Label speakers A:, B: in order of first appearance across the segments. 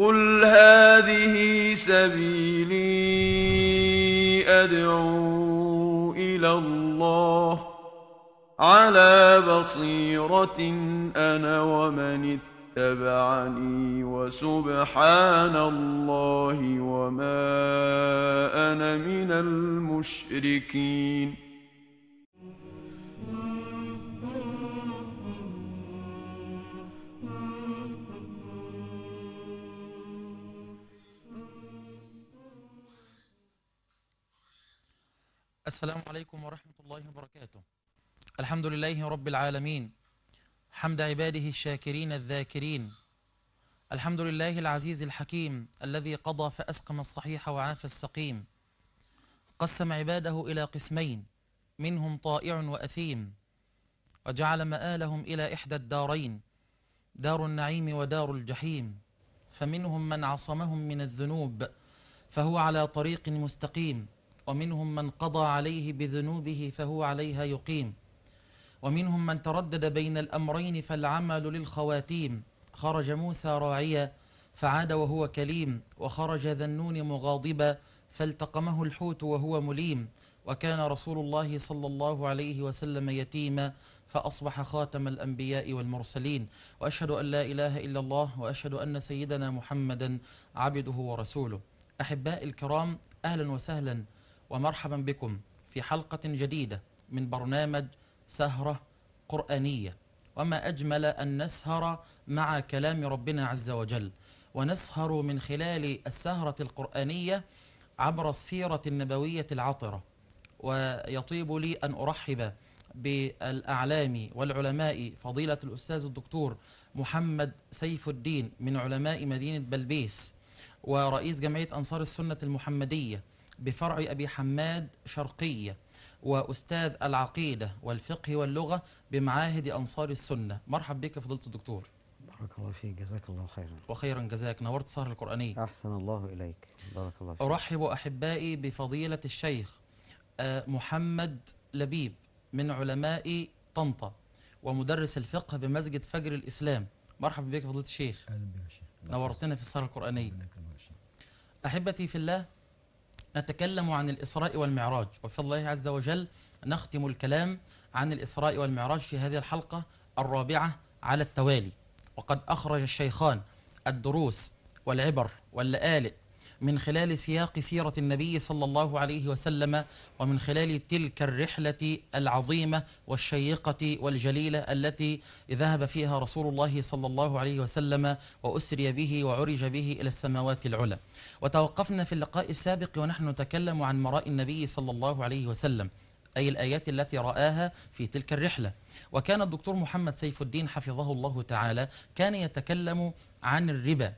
A: قل هذه سبيلي ادعو الى الله على بصيره انا ومن اتبعني وسبحان الله وما انا من المشركين
B: السلام عليكم ورحمة الله وبركاته الحمد لله رب العالمين حمد عباده الشاكرين الذاكرين الحمد لله العزيز الحكيم الذي قضى فأسقم الصحيح وعاف السقيم قسم عباده إلى قسمين منهم طائع وأثيم وجعل مآلهم إلى إحدى الدارين دار النعيم ودار الجحيم فمنهم من عصمهم من الذنوب فهو على طريق مستقيم ومنهم من قضى عليه بذنوبه فهو عليها يقيم ومنهم من تردد بين الأمرين فالعمل للخواتيم خرج موسى راعيا فعاد وهو كليم وخرج ذنون مغاضبا فالتقمه الحوت وهو مليم وكان رسول الله صلى الله عليه وسلم يتيما فأصبح خاتم الأنبياء والمرسلين وأشهد أن لا إله إلا الله وأشهد أن سيدنا محمدا عبده ورسوله أحباء الكرام أهلا وسهلا ومرحبا بكم في حلقة جديدة من برنامج سهرة قرآنية وما أجمل أن نسهر مع كلام ربنا عز وجل ونسهر من خلال السهرة القرآنية عبر السيرة النبوية العطرة ويطيب لي أن أرحب بالأعلام والعلماء فضيلة الأستاذ الدكتور محمد سيف الدين من علماء مدينة بلبيس ورئيس جمعية أنصار السنة المحمدية بفرع أبي حماد شرقية وأستاذ العقيدة والفقه واللغة بمعاهد أنصار السنة مرحب بك فضيلة الدكتور بارك الله فيك جزاك الله خيرا وخيرا جزاك نورت السهرة القرآنية أحسن الله إليك بارك الله فيك أرحب أحبائي بفضيلة الشيخ آه، محمد لبيب من علماء طنطا ومدرس الفقه بمسجد فجر الإسلام مرحبا بك فضيلة الشيخ أهلا بك يا شيخ نورتنا في السهرة القرآنية أحبتي في الله نتكلم عن الإسراء والمعراج وفي الله عز وجل نختم الكلام عن الإسراء والمعراج في هذه الحلقة الرابعة على التوالي وقد أخرج الشيخان الدروس والعبر واللآلئ من خلال سياق سيرة النبي صلى الله عليه وسلم ومن خلال تلك الرحلة العظيمة والشيقة والجليلة التي ذهب فيها رسول الله صلى الله عليه وسلم وأسري به وعرج به إلى السماوات العلى وتوقفنا في اللقاء السابق ونحن نتكلم عن مراء النبي صلى الله عليه وسلم أي الآيات التي رآها في تلك الرحلة وكان الدكتور محمد سيف الدين حفظه الله تعالى كان يتكلم عن الربا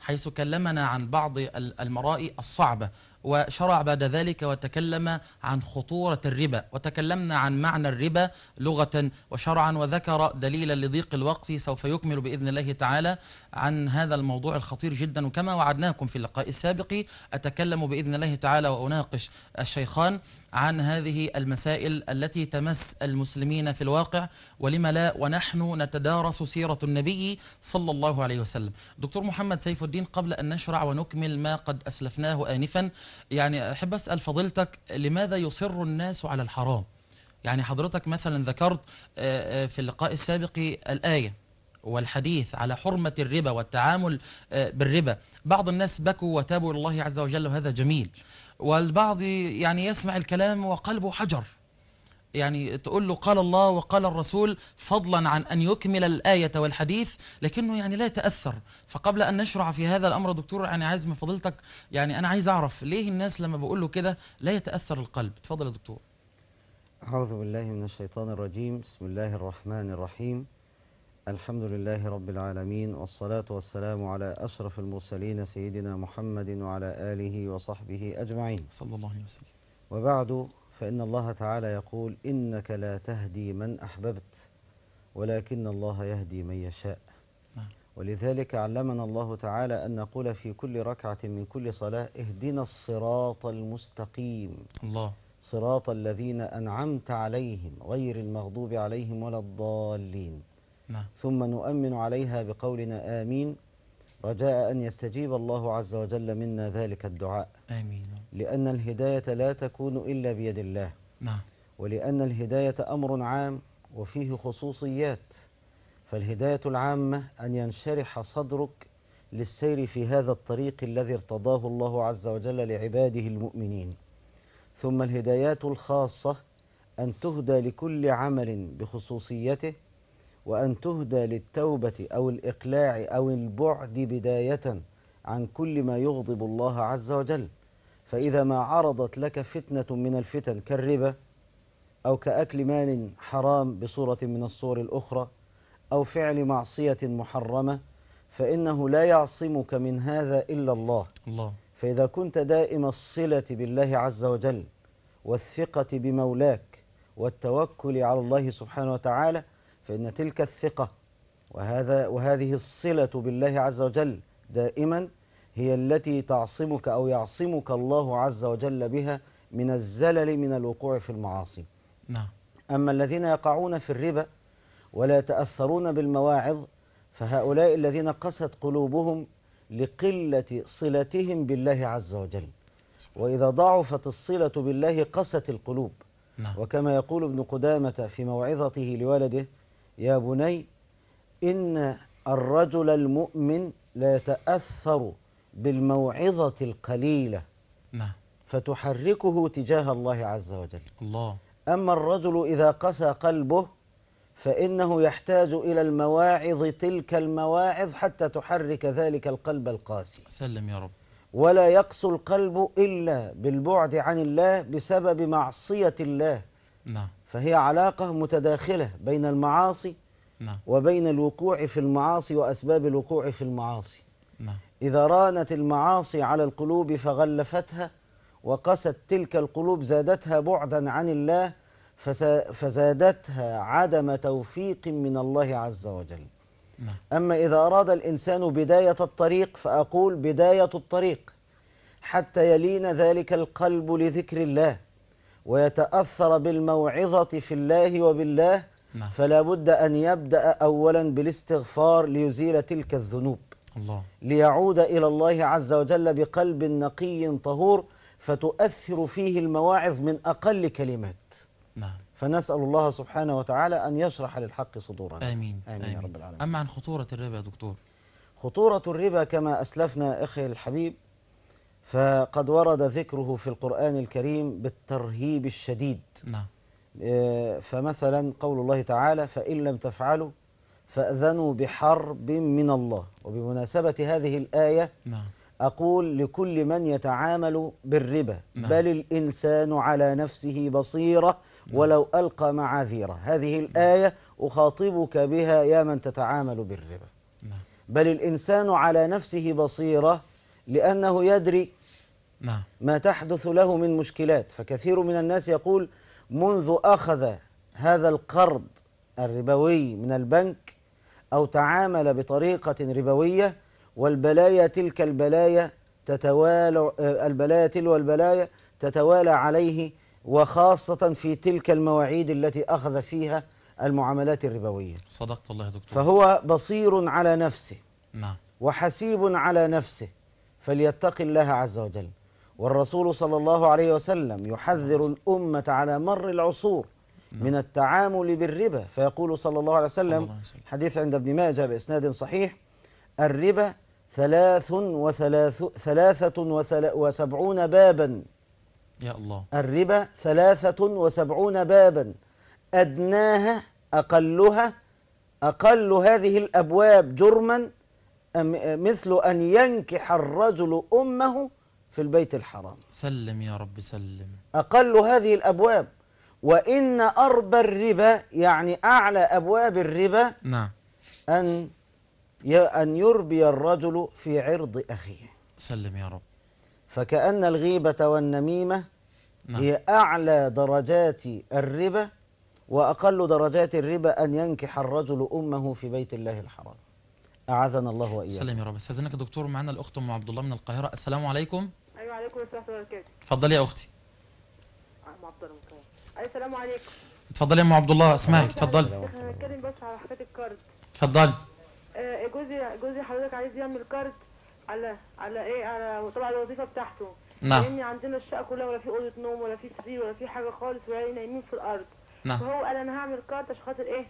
B: حيث كلمنا عن بعض المرائي الصعبة وشرع بعد ذلك وتكلم عن خطورة الربا وتكلمنا عن معنى الربا لغة وشرعا وذكر دليلا لضيق الوقت سوف يكمل بإذن الله تعالى عن هذا الموضوع الخطير جدا وكما وعدناكم في اللقاء السابق أتكلم بإذن الله تعالى وأناقش الشيخان عن هذه المسائل التي تمس المسلمين في الواقع ولما لا ونحن نتدارس سيرة النبي صلى الله عليه وسلم دكتور محمد سيف الدين قبل أن نشرع ونكمل ما قد أسلفناه آنفا يعني أحب أسأل فضيلتك لماذا يصر الناس على الحرام يعني حضرتك مثلا ذكرت آه، آه، في اللقاء السابق الآية والحديث على حرمة الربا والتعامل آه، بالربا بعض الناس بكوا وتابوا الله عز وجل وهذا جميل والبعض يعني يسمع الكلام وقلبه حجر يعني تقول له قال الله وقال الرسول فضلا عن أن يكمل الآية والحديث لكنه يعني لا يتأثر فقبل أن نشرع في هذا الأمر دكتور يعني عايز من فضيلتك يعني أنا عايز أعرف ليه الناس لما بقول له كده لا يتأثر القلب تفضل يا دكتور
C: أعوذ بالله من الشيطان الرجيم بسم الله الرحمن الرحيم الحمد لله رب العالمين والصلاة والسلام على أشرف المرسلين سيدنا محمد وعلى آله وصحبه أجمعين صلى الله عليه وسلم وبعد فإن الله تعالى يقول إنك لا تهدي من أحببت ولكن الله يهدي من يشاء نعم. ولذلك علمنا الله تعالى أن نقول في كل ركعة من كل صلاة اهدنا الصراط المستقيم الله صراط الذين أنعمت عليهم غير المغضوب عليهم ولا الضالين نعم. ثم نؤمن عليها بقولنا آمين رجاء أن يستجيب الله عز وجل منا ذلك الدعاء آمين لأن الهداية لا تكون إلا بيد الله نعم ولأن الهداية أمر عام وفيه خصوصيات فالهداية العامة أن ينشرح صدرك للسير في هذا الطريق الذي ارتضاه الله عز وجل لعباده المؤمنين ثم الهدايات الخاصة أن تهدى لكل عمل بخصوصيته وأن تهدى للتوبة أو الإقلاع أو البعد بداية عن كل ما يغضب الله عز وجل فإذا ما عرضت لك فتنة من الفتن كالربا أو كأكل مال حرام بصورة من الصور الأخرى أو فعل معصية محرمة فإنه لا يعصمك من هذا إلا الله, الله. فإذا كنت دائم الصلة بالله عز وجل والثقة بمولاك والتوكل على الله سبحانه وتعالى فإن تلك الثقة وهذا وهذه الصلة بالله عز وجل دائما هي التي تعصمك أو يعصمك الله عز وجل بها من الزلل من الوقوع في المعاصي نعم أما الذين يقعون في الربا ولا يتأثرون بالمواعظ فهؤلاء الذين قست قلوبهم لقلة صلتهم بالله عز وجل وإذا ضعفت الصلة بالله قست القلوب نعم. وكما يقول ابن قدامة في موعظته لولده يا بني إن الرجل المؤمن لا يتأثر بالموعظة القليلة نعم فتحركه تجاه الله عز وجل الله أما الرجل إذا قسى قلبه فإنه يحتاج إلى المواعظ تلك المواعظ حتى تحرك ذلك القلب القاسي
B: سلم يا رب
C: ولا يقسو القلب إلا بالبعد عن الله بسبب معصية الله نعم فهي علاقة متداخلة بين المعاصي نعم. وبين الوقوع في المعاصي وأسباب الوقوع في المعاصي نعم. إذا رانت المعاصي على القلوب فغلفتها وقست تلك القلوب زادتها بعدا عن الله فزادتها عدم توفيق من الله عز وجل نعم. أما إذا أراد الإنسان بداية الطريق فأقول بداية الطريق حتى يلين ذلك القلب لذكر الله ويتأثر بالموعظة في الله وبالله نعم. فلا بد أن يبدأ أولا بالاستغفار ليزيل تلك الذنوب الله. ليعود إلى الله عز وجل بقلب نقي طهور فتؤثر فيه المواعظ من أقل كلمات نعم فنسأل الله سبحانه وتعالى أن يشرح للحق
B: صدورنا آمين آمين, آمين. يا رب العالمين أما عن خطورة الربا يا دكتور
C: خطورة الربا كما أسلفنا أخي الحبيب فقد ورد ذكره في القرآن الكريم بالترهيب الشديد نعم آه، فمثلا قول الله تعالى فإن لم تفعلوا فأذنوا بحرب من الله وبمناسبة هذه الآية نعم أقول لكل من يتعامل بالربا نعم بل الإنسان على نفسه بصيرة نعم ولو ألقى معاذيره هذه الآية أخاطبك بها يا من تتعامل بالربا نعم بل الإنسان على نفسه بصيرة لأنه يدري نعم ما تحدث له من مشكلات فكثير من الناس يقول منذ أخذ هذا القرض الربوي من البنك أو تعامل بطريقة ربوية والبلايا تلك البلايا تتوالى آه، البلايا تلو البلايا تتوالى عليه وخاصة في تلك المواعيد التي أخذ فيها المعاملات
B: الربوية صدقت الله يا دكتور
C: فهو بصير على نفسه نعم وحسيب على نفسه فليتق الله عز وجل والرسول صلى الله عليه وسلم يحذر الأمة على مر العصور نعم. من التعامل بالربا فيقول صلى الله عليه وسلم حديث عند ابن ماجه بإسناد صحيح الربا ثلاث وثلاث ثلاثة وثل وسبعون بابا يا الله الربا ثلاثة وسبعون بابا أدناها أقلها أقل هذه الأبواب جرما مثل أن ينكح الرجل أمه في البيت الحرام
B: سلم يا رب سلم
C: أقل هذه الأبواب وإن أربى الربا يعني أعلى أبواب الربا نعم أن أن يربي الرجل في عرض أخيه
B: سلم يا رب
C: فكأن الغيبة والنميمة نعم. هي أعلى درجات الربا وأقل درجات الربا أن ينكح الرجل أمه في بيت الله الحرام أعاذنا الله وإياك سلام
B: يا رب استاذنك دكتور معنا الأخت أم عبد الله من القاهرة السلام عليكم أيوة عليكم السلام وبركاته اتفضلي يا أختي أم عبد الله ايوه السلام عليكم اتفضلي يا أم عبد الله اسمعك اتفضلي احنا هنتكلم بس على حكاية الكارد اتفضلي آه، جوزي جوزي حضرتك عايز يعمل كارد
C: على على ايه على طبعا الوظيفه بتاعته نعم لان عندنا الشقه كلها ولا في اوضه نوم ولا
B: في سرير ولا في حاجه خالص ولا نايمين في الارض نعم فهو قال انا هعمل كارت عشان خاطر ايه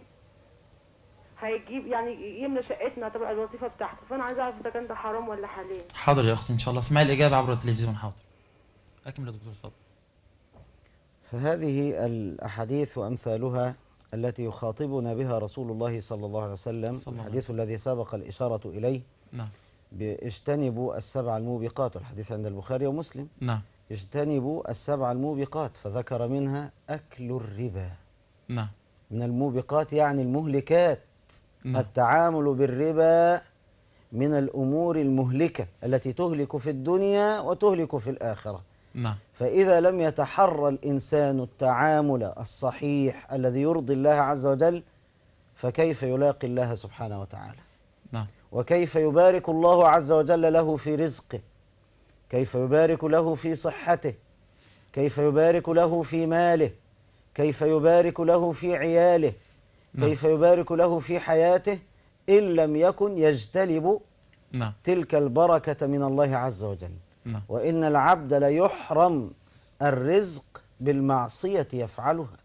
B: هيجيب يعني يملى شقتنا تبع الوظيفه بتاعته فانا عايز اعرف ده كان ده حرام ولا حلال حاضر يا اختي ان شاء الله اسمعي الاجابه عبر التلفزيون حاضر اكمل يا دكتور اتفضل
C: فهذه الاحاديث وامثالها التي يخاطبنا بها رسول الله صلى الله عليه وسلم صلى الله الحديث الذي سبق الاشاره اليه نعم اجتنبوا السبع الموبقات والحديث عند البخاري ومسلم نعم اجتنبوا السبع الموبقات فذكر منها أكل الربا نعم من الموبقات يعني المهلكات نعم. التعامل بالربا من الأمور المهلكة التي تهلك في الدنيا وتهلك في الآخرة نعم فإذا لم يتحرى الإنسان التعامل الصحيح الذي يرضي الله عز وجل فكيف يلاقي الله سبحانه وتعالى نعم وكيف يبارك الله عز وجل له في رزقه كيف يبارك له في صحته كيف يبارك له في ماله كيف يبارك له في عياله نعم. كيف يبارك له في حياته إن لم يكن يجتلب نعم. تلك البركة من الله عز وجل نعم. وإن العبد ليحرم الرزق بالمعصية يفعلها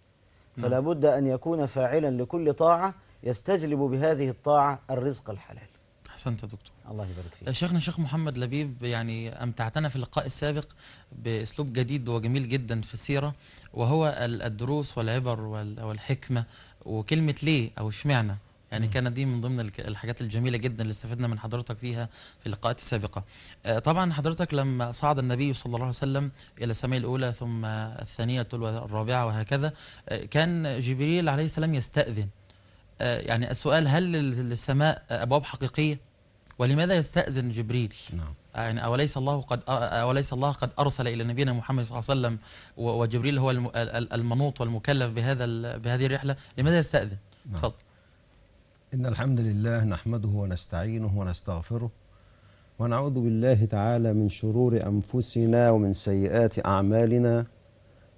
C: نعم. فلا بد أن يكون فاعلا لكل طاعة يستجلب بهذه الطاعة الرزق الحلال
B: احسنت يا دكتور الله يبارك فيك شيخنا شيخ محمد لبيب يعني امتعتنا في اللقاء السابق باسلوب جديد وجميل جدا في السيره وهو الدروس والعبر والحكمه وكلمه ليه او اشمعنى يعني كانت دي من ضمن الحاجات الجميله جدا اللي استفدنا من حضرتك فيها في اللقاءات السابقه. آه، طبعا حضرتك لما صعد النبي صلى الله عليه وسلم الى السماء الاولى ثم الثانيه والرابعه وهكذا آه، كان جبريل عليه السلام يستاذن آه، يعني السؤال هل للسماء أبواب حقيقية ولماذا يستأذن جبريل نعم يعني أوليس الله قد آه، آه، أوليس الله قد أرسل إلى نبينا محمد صلى الله عليه وسلم وجبريل هو المنوط والمكلف بهذا بهذه الرحلة لماذا يستأذن؟ نعم. تفضل نعم.
A: إن الحمد لله نحمده ونستعينه ونستغفره ونعوذ بالله تعالى من شرور أنفسنا ومن سيئات أعمالنا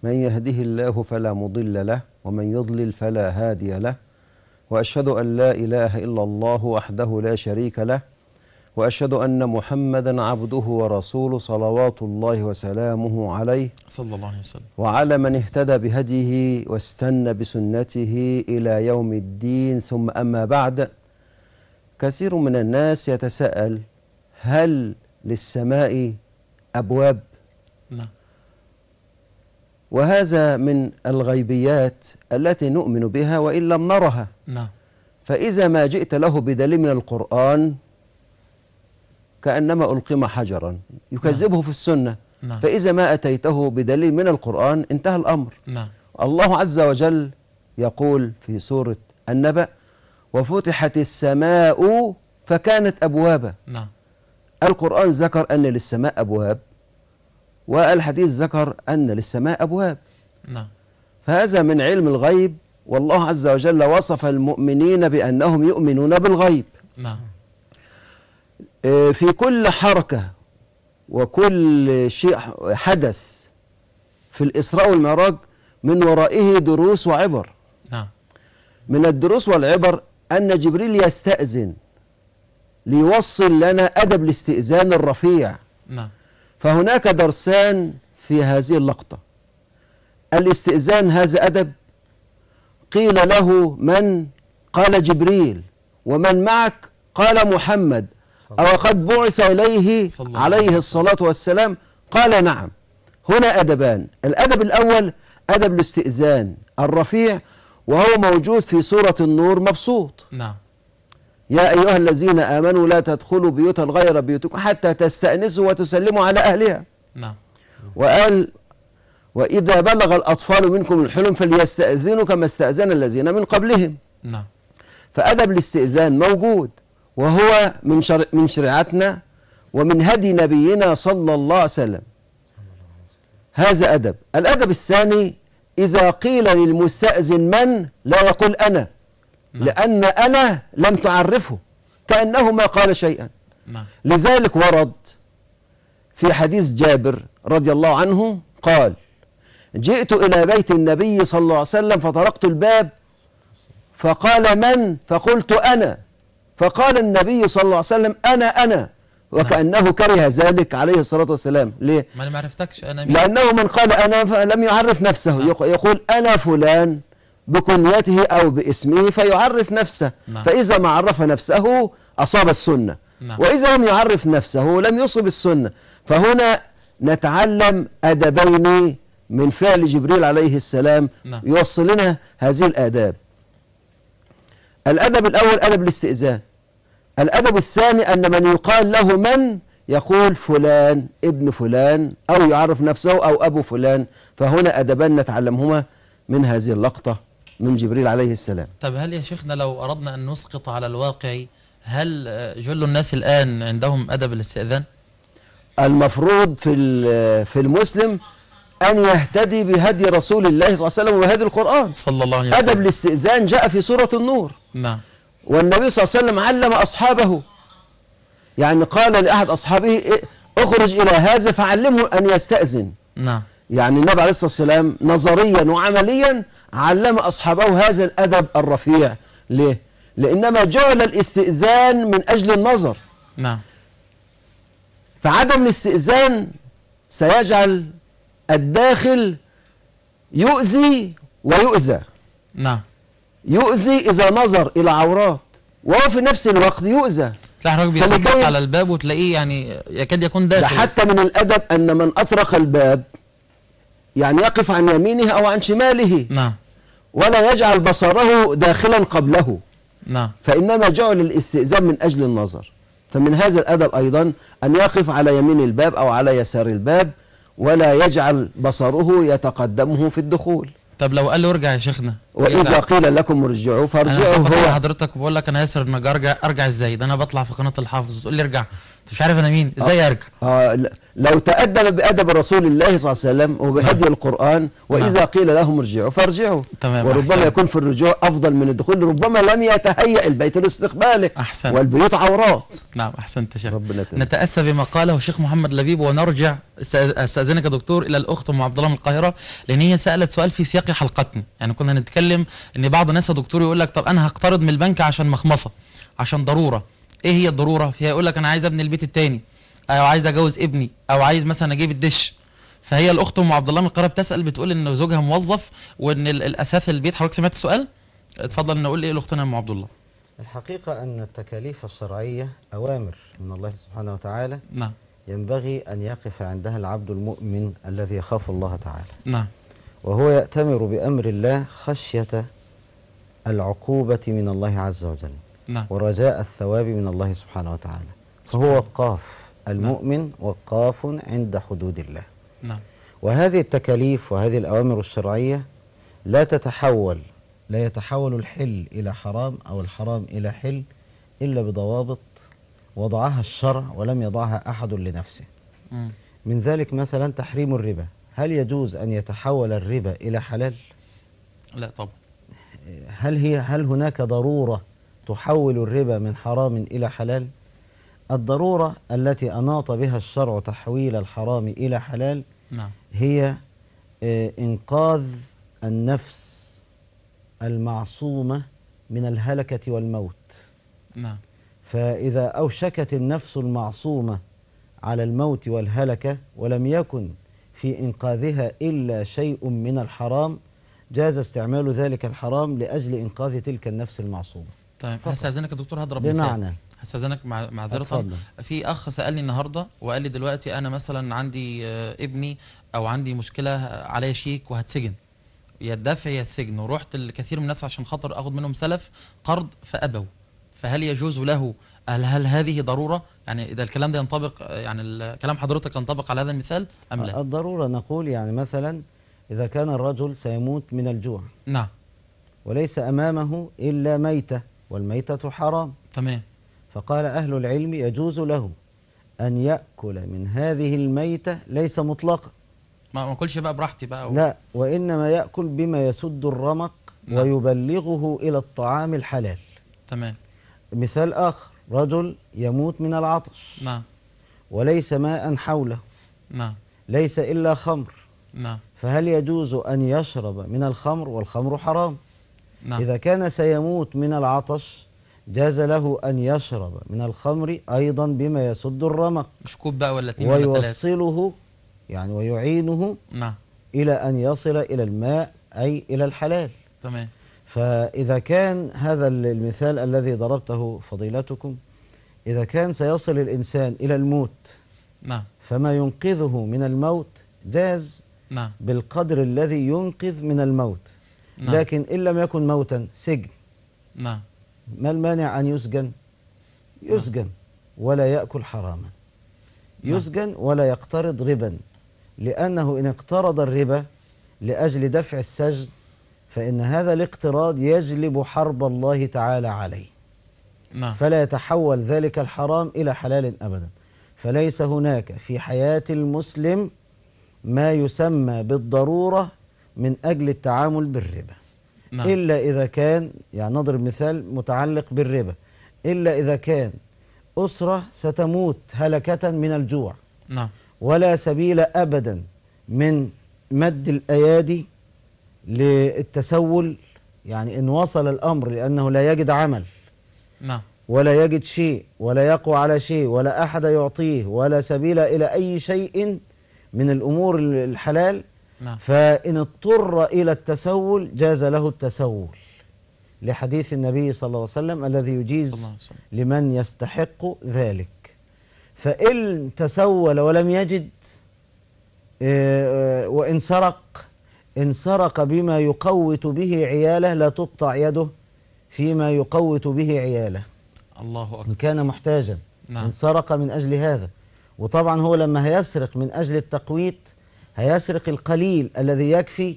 A: من يهده الله فلا مضل له ومن يضلل فلا هادي له وأشهد أن لا إله إلا الله وحده لا شريك له وأشهد أن محمدا عبده ورسوله صلوات الله وسلامه عليه صلى الله عليه وسلم وعلى من اهتدى بهديه واستنى بسنته إلى يوم الدين ثم أما بعد كثير من الناس يتساءل هل للسماء أبواب؟ نعم وهذا من الغيبيات التي نؤمن بها وإن لم نرها نعم فإذا ما جئت له بدليل من القرآن كأنما ألقم حجرا يكذبه نعم. في السنة نعم. فإذا ما أتيته بدليل من القرآن انتهى الأمر نعم. الله عز وجل يقول في سورة النبأ وفتحت السماء فكانت أبوابا نعم. القرآن ذكر أن للسماء أبواب والحديث ذكر أن للسماء أبواب نعم فهذا من علم الغيب والله عز وجل وصف المؤمنين بأنهم يؤمنون بالغيب نعم آه، في كل حركة وكل شيء حدث في الإسراء والمعراج من ورائه دروس وعبر نعم من الدروس والعبر أن جبريل يستأذن ليوصل لنا أدب الاستئذان الرفيع نعم فهناك درسان في هذه اللقطة الاستئذان هذا أدب قيل له من قال جبريل ومن معك قال محمد أو قد بعث إليه عليه الصلاة والسلام قال نعم هنا أدبان الأدب الأول أدب الاستئذان الرفيع وهو موجود في سورة النور مبسوط نعم يا أيها الذين آمنوا لا تدخلوا بيوتا غير بيوتكم حتى تستأنسوا وتسلموا على أهلها نعم وقال وإذا بلغ الأطفال منكم الحلم فليستأذنوا كما استأذن الذين من قبلهم نعم فأدب الاستئذان موجود وهو من شر من شريعتنا ومن هدي نبينا صلى الله عليه وسلم هذا أدب الأدب الثاني إذا قيل للمستأذن من لا يقول أنا نعم. لأن أنا لم تعرفه كأنه ما قال شيئا نعم. لذلك ورد في حديث جابر رضي الله عنه قال جئت إلى بيت النبي صلى الله عليه وسلم فطرقت الباب فقال من فقلت أنا فقال النبي صلى الله عليه وسلم أنا أنا وكأنه كره ذلك عليه الصلاة والسلام ليه؟
B: ما أنا ما عرفتكش أنا مين؟ لأنه
A: من قال أنا لم يعرف نفسه لا. نعم. يقول أنا فلان بكنيته أو باسمه فيعرف نفسه نعم. فإذا ما عرف نفسه أصاب السنة نعم. وإذا لم يعرف نفسه لم يصب السنة فهنا نتعلم أدبين من فعل جبريل عليه السلام نعم. يوصل لنا هذه الآداب الأدب الأول أدب الاستئذان الأدب الثاني أن من يقال له من يقول فلان ابن فلان أو يعرف نفسه أو أبو فلان فهنا أدبان نتعلمهما من هذه اللقطة من جبريل عليه السلام
B: طب هل يا شيخنا لو أردنا أن نسقط على الواقع هل آه، جل الناس الآن عندهم أدب الاستئذان
A: المفروض في آه، في المسلم أن يهتدي بهدي رسول الله صلى الله عليه وسلم وهدي القرآن صلى الله عليه وسلم أدب الاستئذان جاء في سورة النور نعم والنبي صلى الله عليه وسلم علم أصحابه يعني قال لأحد أصحابه إيه، اخرج إلى هذا فعلمه أن يستأذن نعم يعني النبي عليه الصلاة والسلام نظريا وعمليا علم أصحابه هذا الأدب الرفيع ليه؟ لإنما جعل الاستئذان من أجل النظر نعم فعدم الاستئذان سيجعل الداخل يؤذي ويؤذى نعم يؤذي إذا نظر إلى عورات وهو في نفس الوقت يؤذى لا راجل بيخبط على
B: الباب وتلاقيه يعني يكاد يكون داخل لا حتى
A: من الأدب أن من أطرق الباب يعني يقف عن يمينه أو عن شماله نعم ولا يجعل بصره داخلا قبله نعم فإنما جعل الاستئذان من أجل النظر فمن هذا الأدب أيضا أن يقف على يمين الباب أو على يسار الباب ولا يجعل بصره يتقدمه
B: في الدخول طب لو قال له ارجع يا شيخنا واذا
A: قيل لكم ارجعوا فارجعوا انا هو
B: حضرتك بقول لك انا ياسر النجار ارجع ارجع ازاي ده انا بطلع في قناه الحافظ تقول لي ارجع انت مش عارف انا مين ازاي ارجع
A: آه, آه، لو تأدب بأدب رسول الله صلى الله عليه وسلم وبهدي نعم. القرآن وإذا نعم. قيل لهم ارجعوا فارجعوا تمام وربما أحسن. يكون في الرجوع أفضل من الدخول ربما لم
B: يتهيأ البيت لاستقباله أحسن والبيوت عورات نعم أحسنت يا شيخ ربنا نتأسى بما قاله الشيخ محمد لبيب ونرجع استأذنك يا دكتور إلى الأخت أم عبد الله من القاهرة لأن هي سألت سؤال في سياق حلقتنا يعني كنا نتكلم إن بعض الناس يا دكتور يقول لك طب أنا هقترض من البنك عشان مخمصة عشان ضرورة ايه هي الضروره فيها يقول لك انا عايز ابني البيت الثاني او عايز اجوز ابني او عايز مثلا اجيب الدش فهي الاخت ام عبد الله من القاهره بتسال بتقول ان زوجها موظف وان الاساس البيت حضرتك سمعت السؤال اتفضل نقول ايه لاختنا ام عبد الله
C: الحقيقه ان التكاليف الشرعيه اوامر من الله سبحانه وتعالى نعم ينبغي ان يقف عندها العبد المؤمن الذي يخاف الله تعالى نعم وهو يأتمر بأمر الله خشية العقوبة من الله عز وجل نعم. ورجاء الثواب من الله سبحانه وتعالى فهو وقاف نعم. المؤمن نعم. وقاف عند حدود الله نعم. وهذه التكاليف وهذه الأوامر الشرعية لا تتحول لا يتحول الحل إلى حرام أو الحرام إلى حل إلا بضوابط وضعها الشرع ولم يضعها أحد لنفسه م. من ذلك مثلا تحريم الربا هل يجوز أن يتحول الربا إلى حلال؟ لا طبعا هل هي هل هناك ضرورة تحول الربا من حرام إلى حلال الضرورة التي أناط بها الشرع تحويل الحرام إلى حلال نعم. هي آه، إنقاذ النفس المعصومة من الهلكة والموت نعم. فإذا أوشكت النفس المعصومة على الموت والهلكة ولم يكن في إنقاذها إلا شيء من الحرام جاز استعمال ذلك الحرام لأجل إنقاذ تلك النفس المعصومة
B: طيب هستاذنك يا دكتور هضرب مثال بمعنى هستاذنك معذره في اخ سالني النهارده وقال لي دلوقتي انا مثلا عندي آه، ابني او عندي مشكله عليا شيك وهتسجن يا الدفع يا السجن ورحت لكثير من الناس عشان خاطر اخد منهم سلف قرض فابوا فهل يجوز له هل, هل هذه ضروره يعني اذا الكلام ده ينطبق آه، يعني كلام حضرتك ينطبق على هذا المثال ام لا
C: الضروره نقول يعني مثلا اذا كان الرجل سيموت من الجوع نعم وليس امامه الا ميته والميتة حرام تمام فقال أهل العلم يجوز له أن يأكل من هذه الميتة ليس مطلقا
B: ما أكلش بقى براحتي بقى و... لا
C: وإنما يأكل بما يسد الرمق نعم. ويبلغه إلى الطعام الحلال تمام مثال آخر رجل يموت من العطش نعم وليس ماء حوله نعم ليس إلا خمر نعم فهل يجوز أن يشرب من الخمر والخمر حرام نعم. إذا كان سيموت من العطش جاز له أن يشرب من الخمر أيضا بما يسد الرمق مش كوب بقى ولا اتنين ولا ويوصله يعني ويعينه نعم. إلى أن يصل إلى الماء أي إلى الحلال تمام فإذا كان هذا المثال الذي ضربته فضيلتكم إذا كان سيصل الإنسان إلى الموت نعم فما ينقذه من الموت جاز نعم بالقدر الذي ينقذ من الموت نعم. لكن إن لم يكن موتا سجن نعم ما المانع أن يسجن يسجن نعم. ولا يأكل حراما نعم. يسجن ولا يقترض ربا لأنه إن اقترض الربا لأجل دفع السجن فإن هذا الاقتراض يجلب حرب الله تعالى عليه نعم. فلا يتحول ذلك الحرام إلى حلال أبدا فليس هناك في حياة المسلم ما يسمى بالضرورة من أجل التعامل بالربا نعم. إلا إذا كان يعني نضرب مثال متعلق بالربا إلا إذا كان أسرة ستموت هلكة من الجوع نعم. ولا سبيل أبدا من مد الأيادي للتسول يعني إن وصل الأمر لأنه لا يجد عمل نعم. ولا يجد شيء ولا يقوى على شيء ولا أحد يعطيه ولا سبيل إلى أي شيء من الأمور الحلال نعم. فإن اضطر إلى التسول جاز له التسول لحديث النبي صلى الله عليه وسلم الذي يجيز صلى الله عليه وسلم. لمن يستحق ذلك فإن تسول ولم يجد آه، آه، وإن سرق إن سرق بما يقوت به عياله لا تقطع يده فيما يقوت به عياله الله أكبر إن كان محتاجا نعم. إن سرق من أجل هذا وطبعا هو لما هيسرق من أجل التقويت هيسرق القليل الذي يكفي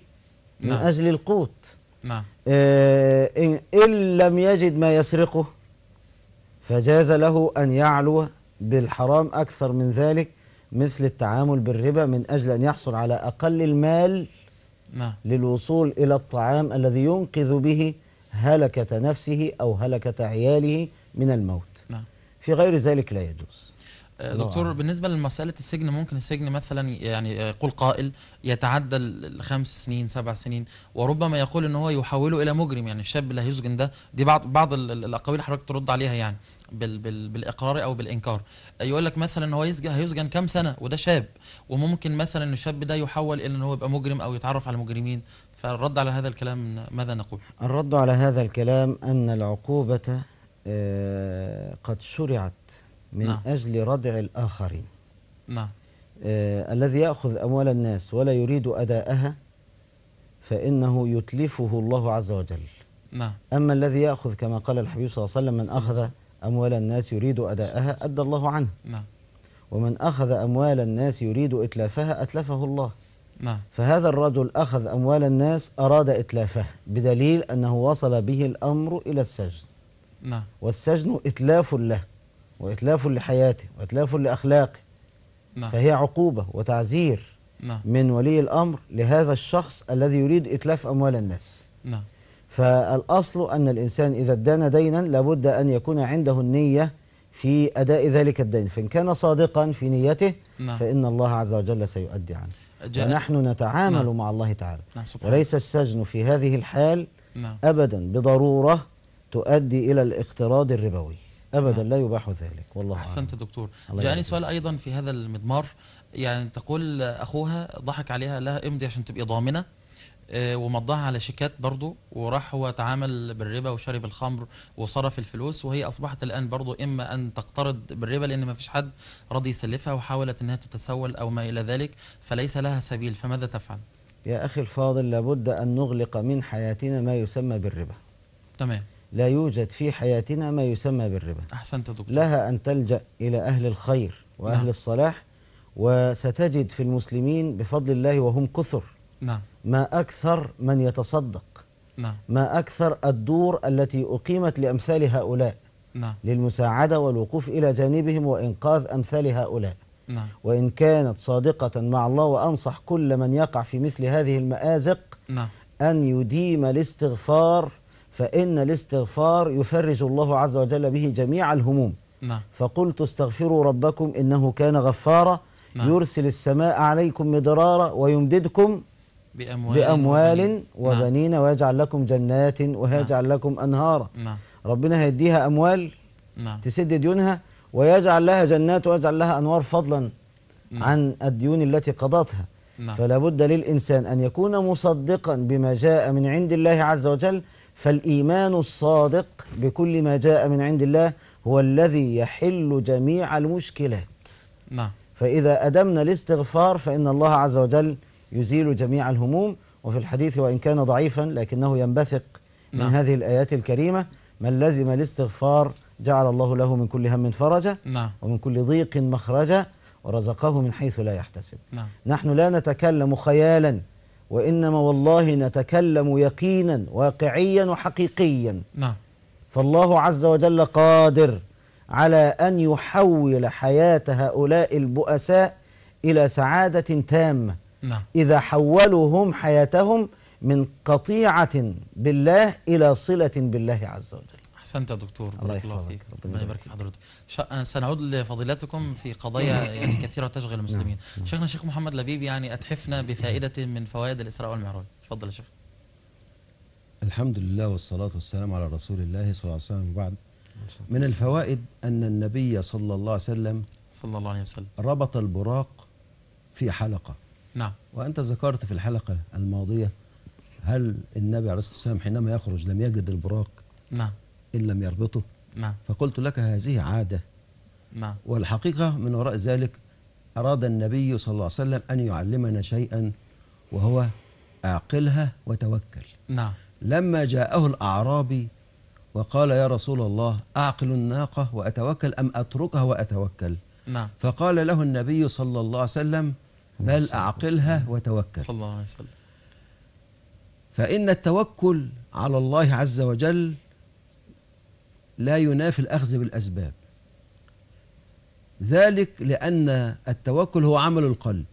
C: من نعم. أجل القوت نعم. آه، إن لم يجد ما يسرقه فجاز له أن يعلو بالحرام أكثر من ذلك مثل التعامل بالربا من أجل أن يحصل على أقل المال نعم. للوصول إلى الطعام الذي ينقذ به هلكة نفسه أو هلكة عياله من الموت نعم. في غير ذلك لا يجوز
B: آه، دكتور بالنسبه لمساله السجن ممكن السجن مثلا يعني يقول آه، قائل يتعدى الخمس سنين سبع سنين وربما يقول ان هو يحوله الى مجرم يعني الشاب اللي هيسجن ده دي بعض بعض الاقاويل حضرتك ترد عليها يعني بال بال بالاقرار او بالانكار يقول لك مثلا ان هو يسجن هيسجن كام سنه وده شاب وممكن مثلا ان الشاب ده يحول الى ان هو يبقى مجرم او يتعرف على مجرمين فالرد على هذا الكلام ماذا نقول؟
C: الرد على هذا الكلام ان العقوبه آه، قد شرعت من نعم. أجل ردع الآخرين نعم آه الذي يأخذ أموال الناس ولا يريد أداءها فإنه يتلفه الله عز وجل نعم أما الذي يأخذ كما قال الحبيب صلى الله عليه وسلم من أخذ أموال الناس يريد أداءها أدى الله عنه نعم ومن أخذ أموال الناس يريد إتلافها أتلفه الله نعم فهذا الرجل أخذ أموال الناس أراد إتلافها بدليل أنه وصل به الأمر إلى السجن نعم والسجن إتلاف له وإتلاف لحياته وإتلاف لأخلاقه نعم. فهي عقوبة وتعزير نعم. من ولي الأمر لهذا الشخص الذي يريد إتلاف أموال الناس نعم. فالأصل أن الإنسان إذا ادان دينا لابد أن يكون عنده النية في أداء ذلك الدين فإن كان صادقا في نيته نعم. فإن الله عز وجل سيؤدي عنه ونحن نتعامل نعم. مع الله تعالى
B: نعم وليس
C: السجن في هذه الحال نعم. أبدا بضرورة تؤدي إلى الاقتراض الربوي ابدا لا يباح ذلك والله احسنت
B: يعني. دكتور جاءني سؤال ايضا في هذا المضمار يعني تقول اخوها ضحك عليها لها امضي عشان تبقي ضامنه آه، ومضاها على شيكات برضه وراح هو تعامل بالربا وشرب الخمر وصرف الفلوس وهي اصبحت الان برضه اما ان تقترض بالربا لان ما فيش حد راضي يسلفها وحاولت انها تتسول او ما الى ذلك فليس لها سبيل فماذا تفعل؟
C: يا اخي الفاضل لابد ان نغلق من حياتنا ما يسمى بالربا. تمام. لا يوجد في حياتنا ما يسمى بالربا أحسنت دكتور لها أن تلجأ إلى أهل الخير وأهل نعم. الصلاح وستجد في المسلمين بفضل الله وهم كثر نعم. ما أكثر من يتصدق نعم. ما أكثر الدور التي أقيمت لأمثال هؤلاء نعم. للمساعدة والوقوف إلى جانبهم وإنقاذ أمثال هؤلاء نعم. وإن كانت صادقة مع الله وأنصح كل من يقع في مثل هذه المآزق نعم. أن يديم الاستغفار فإن الاستغفار يفرج الله عز وجل به جميع الهموم نعم. فقلت استغفروا ربكم إنه كان غفارا نعم. يرسل السماء عليكم مدرارا ويمددكم
D: بأموال, بأموال
C: وبنين نعم. ويجعل لكم جنات ويجعل نعم. لكم أنهارا نعم. ربنا هيديها أموال نعم. تسد ديونها ويجعل لها جنات ويجعل لها أنوار فضلا نعم. عن الديون التي قضتها نعم. فلا بد للإنسان أن يكون مصدقا بما جاء من عند الله عز وجل فالإيمان الصادق بكل ما جاء من عند الله هو الذي يحل جميع المشكلات نعم فإذا أدمنا الاستغفار فإن الله عز وجل يزيل جميع الهموم وفي الحديث وإن كان ضعيفا لكنه ينبثق نعم. من هذه الآيات الكريمة من لزم الاستغفار جعل الله له من كل هم فرجا نعم. ومن كل ضيق مخرجا ورزقه من حيث لا يحتسب نعم. نحن لا نتكلم خيالا وإنما والله نتكلم يقينا واقعيا وحقيقيا نعم فالله عز وجل قادر على أن يحول حياة هؤلاء البؤساء إلى سعادة تامة نعم. إذا حولوهم حياتهم من قطيعة بالله إلى صلة بالله عز وجل
B: احسنت يا دكتور بارك الله فيك ربنا يبارك في حضرتك آه، سنعود لفضيلتكم في قضايا نعم. يعني كثيره تشغل نعم. المسلمين نعم. شيخنا الشيخ محمد لبيب يعني اتحفنا بفائده من فوائد الاسراء والمعراج تفضل يا شيخ
A: الحمد لله والصلاه والسلام على رسول الله صلى الله عليه وسلم وبعد من الفوائد ان النبي صلى الله عليه وسلم صلى الله عليه وسلم ربط البراق في حلقه نعم وانت ذكرت في الحلقه الماضيه هل النبي عليه الصلاه والسلام حينما يخرج لم يجد البراق نعم إن لم يربطه نعم فقلت لك هذه عادة نعم والحقيقة من وراء ذلك أراد النبي صلى الله عليه وسلم أن يعلمنا شيئا وهو أعقلها وتوكل نعم لما جاءه الأعرابي وقال يا رسول الله أعقل الناقة وأتوكل أم أتركها وأتوكل نعم فقال له النبي صلى الله عليه وسلم بل أعقلها وتوكل صلى الله عليه وسلم فإن التوكل على الله عز وجل لا ينافي الأخذ بالأسباب ذلك لأن التوكل هو عمل القلب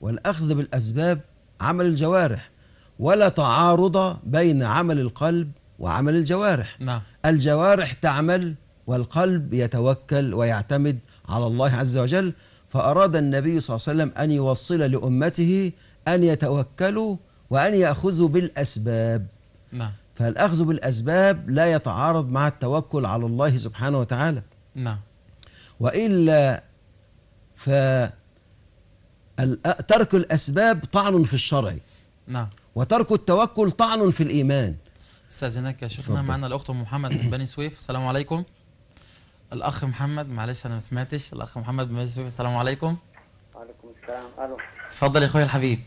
A: والأخذ بالأسباب عمل الجوارح ولا تعارض بين عمل القلب وعمل الجوارح نعم. الجوارح تعمل والقلب يتوكل ويعتمد على الله عز وجل فأراد النبي صلى الله عليه وسلم أن يوصل لأمته أن يتوكلوا وأن يأخذوا بالأسباب نعم فالأخذ بالأسباب لا يتعارض مع التوكل على الله سبحانه وتعالى نعم وإلا ف ترك الأسباب طعن في الشرع نعم وترك التوكل طعن في الإيمان
B: هناك يا شيخنا معنا الأخت محمد من بني سويف السلام عليكم الأخ محمد معلش أنا ما سمعتش الأخ محمد من بني سويف السلام عليكم
C: وعليكم السلام ألو
B: اتفضل يا أخويا الحبيب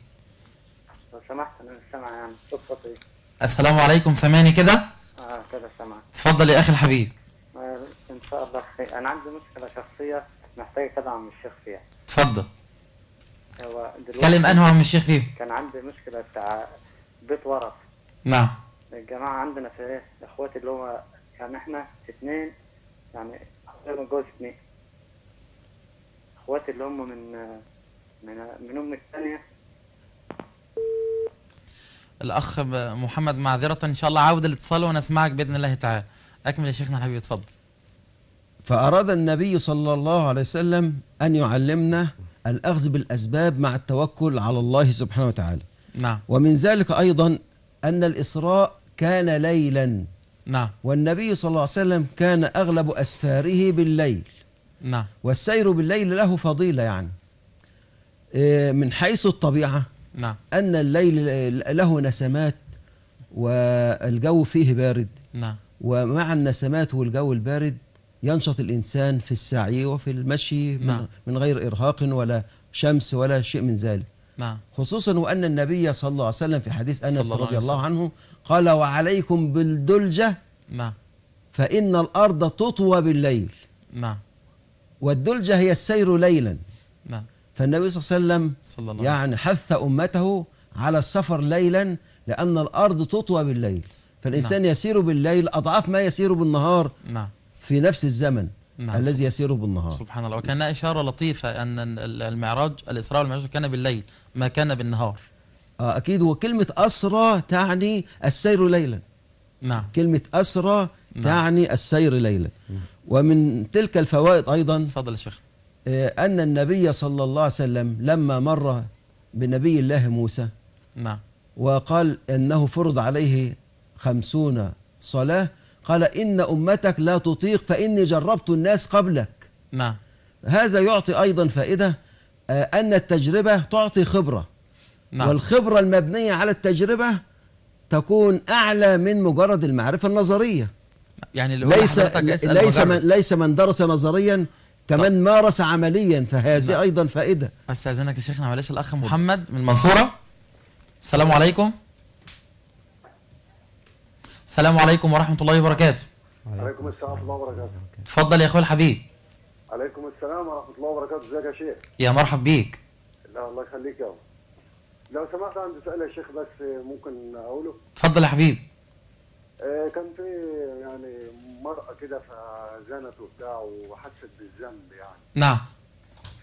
C: لو سمحت أنا مش سامع
B: يعني صوت السلام عليكم سامعني كده اه كده سامعك اتفضل يا اخي الحبيب آه، ان شاء الله خير انا عندي مشكله شخصيه محتاجه كده عم الشيخ فيها اتفضل هو اتكلم انه عم الشيخ فيه كان عندي مشكله بتاع
C: بيت ورط نعم الجماعه عندنا في ايه اخواتي اللي هو يعني احنا اثنين يعني انا جوز اثنين اخواتي اللي هم من من من امي الثانيه
B: الاخ محمد معذره ان شاء الله عاود الاتصال ونسمعك باذن الله تعالى اكمل يا شيخنا الحبيب اتفضل
A: فاراد النبي صلى الله عليه وسلم ان يعلمنا الاخذ بالاسباب مع التوكل على الله سبحانه وتعالى نعم ومن ذلك ايضا ان الاسراء كان ليلا نعم والنبي صلى الله عليه وسلم كان اغلب اسفاره بالليل نعم والسير بالليل له فضيله يعني إيه، من حيث الطبيعه نعم أن الليل له نسمات والجو فيه بارد نعم ومع النسمات والجو البارد ينشط الإنسان في السعي وفي المشي نعم. من غير إرهاق ولا شمس ولا شيء من ذلك نعم. خصوصا وأن النبي صلى الله عليه وسلم في حديث أنس رضي الله عنه قال وعليكم بالدلجة نعم. فإن الأرض تطوى بالليل نعم. والدلجة هي السير ليلا نعم. فالنبي صلى الله عليه وسلم يعني حث أمته على السفر ليلا لأن الأرض تطوى بالليل فالإنسان نعم. يسير بالليل أضعاف ما يسير بالنهار نعم. في نفس الزمن نعم الذي يسير بالنهار سبحان
B: الله وكان إشارة لطيفة أن المعراج الإسراء والمعراج كان بالليل ما كان بالنهار
A: آه، أكيد وكلمة أسرى تعني السير ليلا نعم كلمة أسرى نعم. تعني السير ليلا نعم. ومن تلك الفوائد أيضا تفضل يا شيخ آه، أن النبي صلى الله عليه وسلم لما مر بنبي الله موسى نعم وقال أنه فرض عليه خمسون صلاة قال إن أمتك لا تطيق فإني جربت الناس قبلك نعم هذا يعطي أيضا فائدة آه، أن التجربة تعطي خبرة نعم. والخبرة المبنية على التجربة تكون أعلى من مجرد المعرفة النظرية
B: يعني اللي ليس ليس من,
A: ليس من درس نظريا كمان طب. مارس عمليا فهذه أيضا
B: فائدة أستأذنك يا شيخنا معلش الأخ محمد من المنصورة السلام عليكم السلام عليكم ورحمة الله وبركاته وعليكم السلام ورحمة الله وبركاته اتفضل يا أخوي الحبيب عليكم السلام ورحمة الله وبركاته ازيك يا شيخ يا مرحب بيك لا الله يخليك يا لو سمحت عندي سؤال يا شيخ بس ممكن أقوله اتفضل يا حبيب
C: آه، كان في يعني مرأة كده
B: فزنت وبتاع وحست بالذنب يعني نعم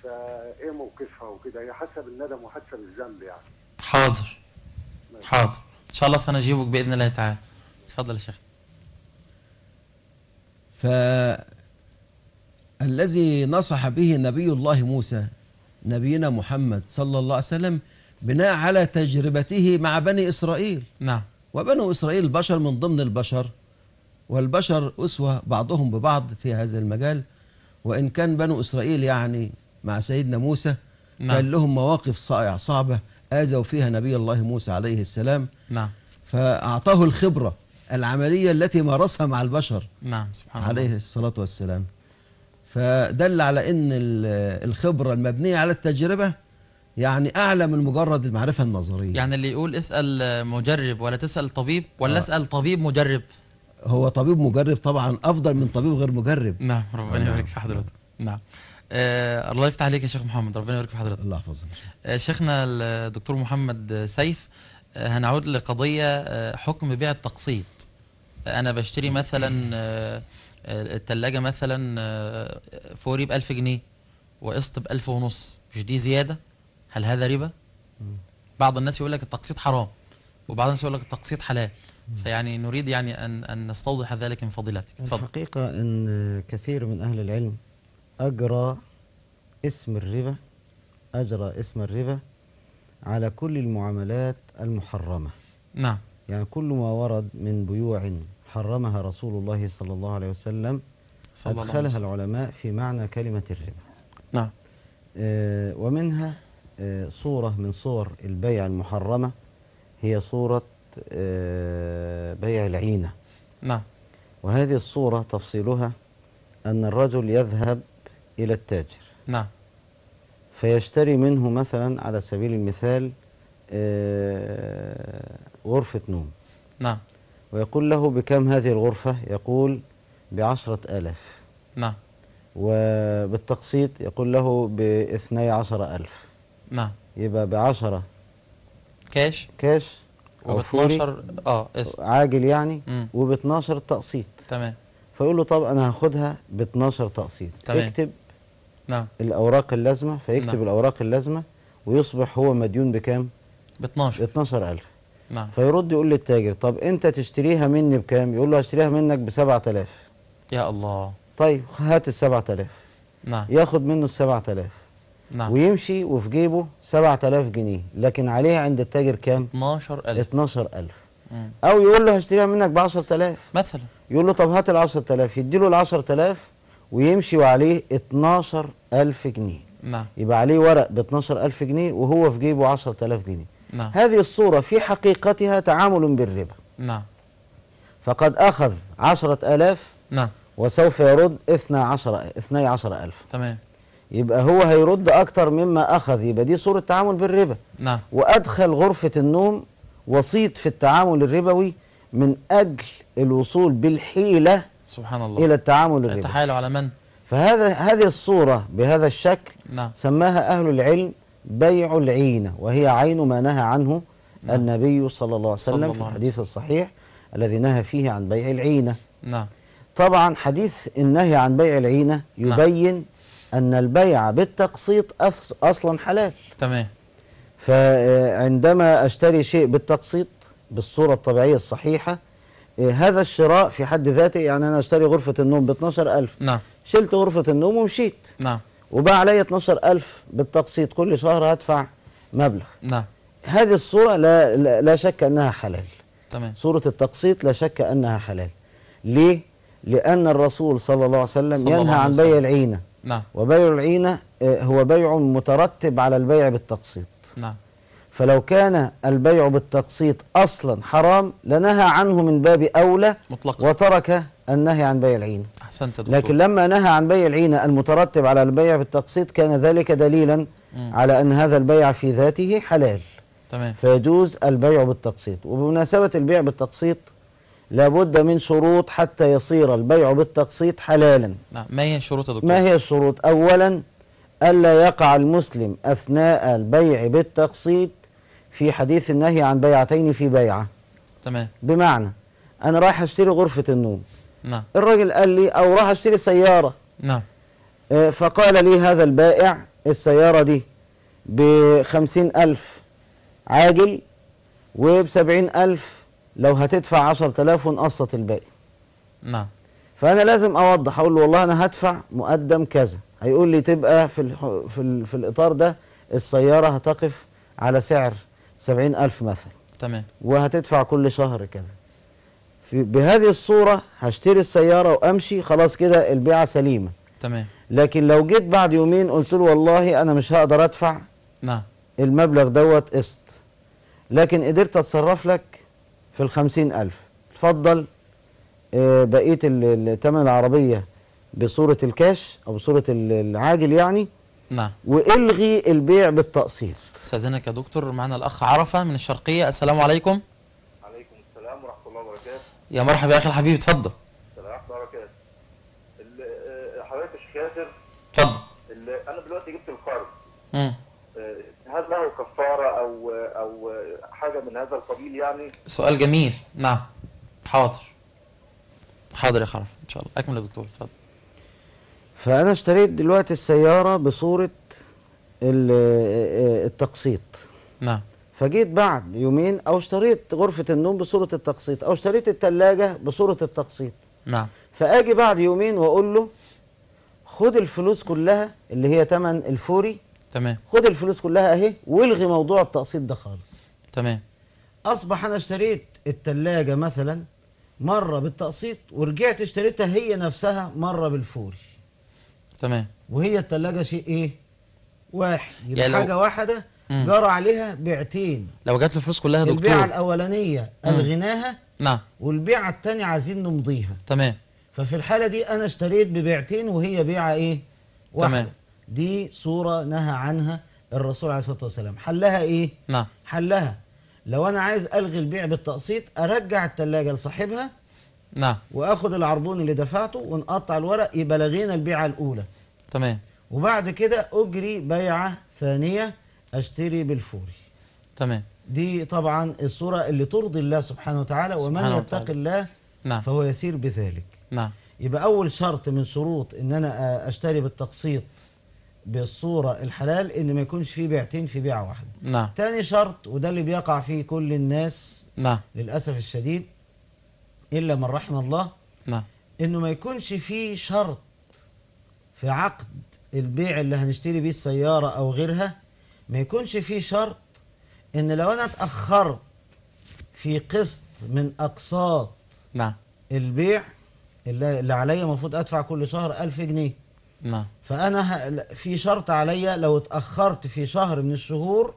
B: فايه موقفها وكده هي حاسه بالندم وحاسه بالذنب يعني حاضر حاضر ان شاء الله سنجيبك باذن الله تعالى اتفضل يا شيخ
A: الذي نصح به نبي الله موسى نبينا محمد صلى الله عليه وسلم بناء على تجربته مع بني إسرائيل نعم وبنو إسرائيل بشر من ضمن البشر والبشر أسوة بعضهم ببعض في هذا المجال وإن كان بنو إسرائيل يعني مع سيدنا موسى نعم. كان لهم مواقف صعبة آذوا فيها نبي الله موسى عليه السلام نعم. فأعطاه الخبرة العملية التي مارسها مع البشر نعم سبحان عليه الله. الصلاة والسلام فدل على أن الخبرة المبنية على التجربة يعني أعلى من مجرد المعرفة النظرية
B: يعني اللي يقول اسأل مجرب ولا تسأل طبيب ولا آه. اسأل طبيب مجرب
A: هو طبيب مجرب طبعا افضل من طبيب غير مجرب نعم ربنا نعم. يبارك في حضرتك
B: نعم آه الله يفتح عليك يا شيخ محمد ربنا يبارك في حضرتك الله يحفظك آه شيخنا الدكتور محمد سيف آه هنعود لقضيه آه حكم بيع التقسيط آه انا بشتري مثلا آه, آه، الثلاجه مثلا آه فوري ب 1000 جنيه وقسط ب 1000 ونص مش دي زياده هل هذا ربا بعض الناس يقول لك التقسيط حرام وبعض الناس يقول لك التقسيط حلال فيعني نريد يعني أن, أن نستوضح ذلك من فضيلتك تفضل الحقيقة
C: أن كثير من أهل العلم أجرى اسم الربا أجرى اسم الربا على كل المعاملات المحرمة نعم يعني كل ما ورد من بيوع حرمها رسول الله صلى الله عليه وسلم
B: صلى الله أدخلها
C: العلماء في معنى كلمة الربا نعم آه ومنها آه صورة من صور البيع المحرمة هي صورة آه، بيع العينة نعم وهذه الصورة تفصيلها أن الرجل يذهب إلى التاجر نعم فيشتري منه مثلا على سبيل المثال آه، غرفة نوم نعم ويقول له بكم هذه الغرفة يقول بعشرة ألف نعم وبالتقسيط يقول له باثني عشر ألف نعم يبقى بعشرة
B: كاش كاش
C: وب 12 اه قسط عاجل يعني وب 12 تقسيط تمام فيقول له طب انا هاخدها ب 12 تقسيط تمام اكتب نعم الاوراق اللازمه فيكتب نا. نعم. الاوراق اللازمه ويصبح هو مديون بكام؟ ب 12 12000 نعم فيرد يقول للتاجر طب انت تشتريها مني بكام؟ يقول له هشتريها منك ب 7000 يا الله طيب هات ال 7000 نعم ياخد منه ال 7000 نعم. ويمشي وفي جيبه 7000 جنيه لكن عليها عند التاجر كام 12000 12000 او يقول له هشتريها منك ب 10000 مثلا يقول له طب هات ال 10000 يديله ال 10000 ويمشي وعليه 12000 جنيه نعم يبقى عليه ورق ب 12000 جنيه وهو في جيبه 10000 جنيه نعم هذه الصورة في حقيقتها تعامل بالربا نعم فقد أخذ 10000 نعم وسوف يرد 12 12000 تمام يبقى هو هيرد أكتر مما أخذ يبقى دي صورة تعامل بالربا نعم وأدخل غرفة النوم وسيط في التعامل الربوي من أجل الوصول بالحيلة سبحان الله إلى التعامل الربوي تحايلوا على من؟ فهذا هذه الصورة بهذا الشكل نعم. سماها أهل العلم بيع العينة وهي عين ما نهى عنه نعم. النبي صلى الله عليه وسلم الله في الحديث الصحيح الذي نهى فيه عن بيع العينة نعم طبعا حديث النهي عن بيع العينة نعم. يبين نعم. أن البيع بالتقسيط أصلا حلال تمام فعندما أشتري شيء بالتقسيط بالصورة الطبيعية الصحيحة إيه، هذا الشراء في حد ذاته يعني أنا أشتري غرفة النوم ب 12000 نعم شلت غرفة النوم ومشيت نعم وبقى عليا 12000 بالتقسيط كل شهر هدفع مبلغ نعم هذه الصورة لا, لا, لا شك أنها حلال تمام صورة التقسيط لا شك أنها حلال ليه؟ لأن الرسول صلى الله عليه وسلم ينهى عن بيع العينة نعم وبيع العينة آه، هو بيع مترتب على البيع بالتقسيط نعم فلو كان البيع بالتقسيط أصلا حرام لنهى عنه من باب أولى مطلقا وترك النهي عن بيع العينة أحسنت دكتور. لكن لما نهى عن بيع العينة المترتب على البيع بالتقسيط كان ذلك دليلا مم. على أن هذا البيع في ذاته حلال تمام. فيجوز البيع بالتقسيط وبمناسبة البيع بالتقسيط لابد من شروط حتى يصير البيع بالتقسيط حلالا
B: نعم، ما هي الشروط يا دكتور؟ ما هي
C: الشروط؟ أولا ألا يقع المسلم أثناء البيع بالتقسيط في حديث النهي عن بيعتين في بيعة تمام بمعنى أنا رايح أشتري غرفة النوم نعم الراجل قال لي أو راح أشتري سيارة نعم آه، فقال لي هذا البائع السيارة دي بخمسين ألف عاجل وبسبعين ألف لو هتدفع 10000 ونقسط الباقي نعم فانا لازم اوضح اقول له والله انا هدفع مقدم كذا هيقول لي تبقى في في, في الاطار ده السياره هتقف على سعر 70000 مثلا تمام وهتدفع كل شهر كذا في بهذه الصوره هشتري السياره وامشي خلاص كده البيعه سليمه تمام لكن لو جيت بعد يومين قلت له والله انا مش هقدر ادفع نعم المبلغ دوت قسط لكن قدرت اتصرف لك في الخمسين ألف تفضل آه، بقية تمن العربية بصورة الكاش أو بصورة العاجل يعني نعم وإلغي
B: البيع بالتقسيط استاذنك يا دكتور معنا الأخ عرفة من الشرقية السلام عليكم
C: عليكم السلام ورحمة الله وبركاته
B: يا مرحبا يا أخي الحبيب اتفضل السلام وبركاته آه،
C: حضرتك يا شيخ ياسر اتفضل أنا دلوقتي جبت القرض
D: هل له كفاره
C: او او حاجه من هذا القبيل يعني؟
B: سؤال جميل نعم حاضر حاضر يا خرف ان شاء الله اكمل يا دكتور اتفضل
C: فانا اشتريت دلوقتي السياره بصوره التقسيط نعم فجيت بعد يومين او اشتريت غرفه النوم بصوره التقسيط او اشتريت الثلاجه بصوره التقسيط نعم فاجي بعد يومين واقول له خد الفلوس كلها اللي هي تمن الفوري تمام خد الفلوس كلها اهي والغي موضوع التقسيط ده خالص تمام اصبح انا اشتريت التلاجة مثلا مرة بالتقسيط ورجعت اشتريتها هي نفسها مرة بالفوري تمام وهي التلاجة شيء ايه واحد يبقى يعني حاجة لو... واحدة مم. جرى عليها بيعتين
B: لو جات الفلوس كلها يا دكتور البيعة
C: الاولانية الغناها نعم والبيعة التانية عايزين نمضيها تمام ففي الحالة دي انا اشتريت ببيعتين وهي بيعة ايه واحدة تمام دي صورة نهى عنها الرسول عليه الصلاة والسلام حلها إيه؟ نعم حلها لو أنا عايز ألغي البيع بالتقسيط أرجع التلاجة لصاحبها نعم وآخد العربون اللي دفعته ونقطع الورق يبقى لغينا البيعة الأولى تمام وبعد كده أجري بيعة ثانية أشتري بالفوري تمام دي طبعا الصورة اللي ترضي الله سبحانه وتعالى سبحانه ومن يتق الله نعم. فهو يسير بذلك نعم يبقى أول شرط من شروط إن أنا أشتري بالتقسيط بالصورة الحلال إن ما يكونش فيه بيعتين في بيعة واحدة نعم تاني شرط وده اللي بيقع فيه كل الناس نعم للأسف الشديد إلا من رحم الله نعم إنه ما يكونش فيه شرط في عقد البيع اللي هنشتري بيه السيارة أو غيرها ما يكونش فيه شرط إن لو أنا اتأخرت في قسط من أقساط نعم البيع اللي عليا المفروض أدفع كل شهر 1000 جنيه نعم فانا في شرط عليا لو اتاخرت في شهر من الشهور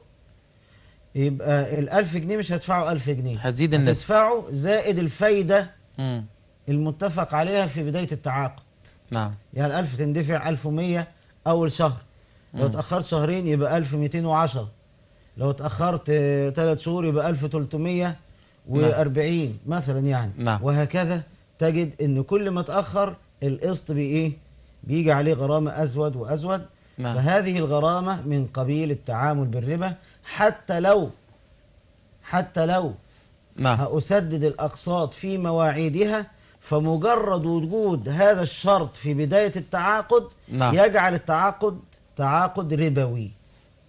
C: يبقى ال1000 جنيه مش هدفعه 1000 جنيه هتزيد النسبة هتدفعه زائد الفايده امم المتفق عليها في بدايه التعاقد نعم يعني ال1000 تندفع 1100 اول شهر لو اتاخرت شهرين يبقى 1210 لو اتاخرت ثلاث شهور يبقى 1340 نعم. مثلا يعني نعم وهكذا تجد ان كل ما اتاخر القسط بايه بيجي عليه غرامة أزود وأزود نعم. فهذه الغرامة من قبيل التعامل بالربا حتى لو حتى لو نعم. هأسدد الأقساط في مواعيدها فمجرد وجود هذا الشرط في بداية التعاقد نعم. يجعل التعاقد تعاقد ربوي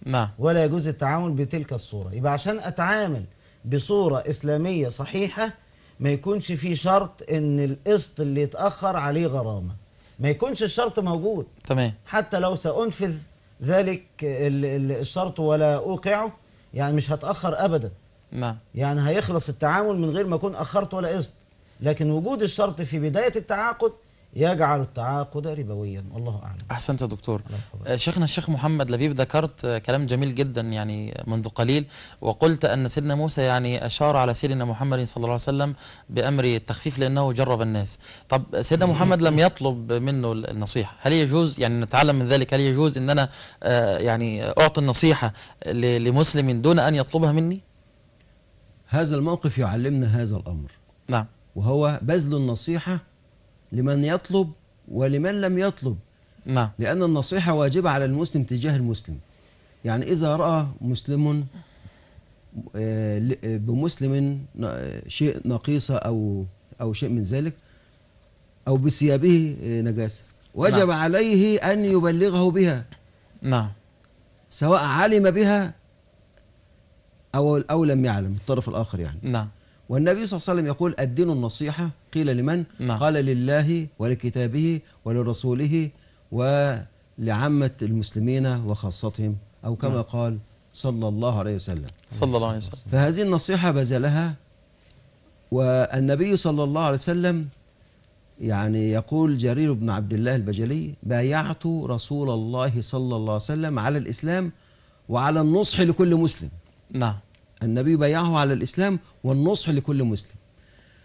C: نعم. ولا يجوز التعامل بتلك الصورة يبقى عشان أتعامل بصورة إسلامية صحيحة ما يكونش في شرط أن القسط اللي يتأخر عليه غرامة ما يكونش الشرط موجود تمام حتى لو سأنفذ ذلك الشرط ولا أوقعه يعني مش هتأخر أبدا نعم يعني هيخلص التعامل من غير ما أكون أخرت ولا قسط لكن وجود الشرط في بداية التعاقد يجعل التعاقد ربويا والله أعلم
B: أحسنت يا دكتور آه، شيخنا الشيخ محمد لبيب ذكرت آه، كلام جميل جدا يعني منذ قليل وقلت أن سيدنا موسى يعني أشار على سيدنا محمد صلى الله عليه وسلم بأمر التخفيف لأنه جرب الناس طب سيدنا محمد لم يطلب منه النصيحة هل يجوز يعني نتعلم من ذلك هل يجوز أن أنا آه، يعني أعطي النصيحة لمسلم دون أن يطلبها مني هذا الموقف يعلمنا
A: هذا الأمر نعم وهو بذل النصيحة لمن يطلب ولمن لم يطلب نعم لأن النصيحة واجبة على المسلم تجاه المسلم يعني إذا رأى مسلم آه، بمسلم شيء نقيصة أو أو شيء من ذلك أو بثيابه آه، نجاسة وجب نعم. عليه أن يبلغه بها نعم سواء علم بها أو أو لم يعلم الطرف الآخر يعني نعم والنبي صلى الله عليه وسلم يقول الدين النصيحة قيل لمن؟ نعم. قال لله ولكتابه ولرسوله ولعامة المسلمين وخاصتهم أو كما نعم. قال صلى الله عليه وسلم
B: صلى الله عليه وسلم
A: فهذه النصيحة بذلها والنبي صلى الله عليه وسلم يعني يقول جرير بن عبد الله البجلي بايعت رسول الله صلى الله عليه وسلم على الإسلام وعلى النصح لكل مسلم نعم النبي بيعه على الإسلام والنصح لكل مسلم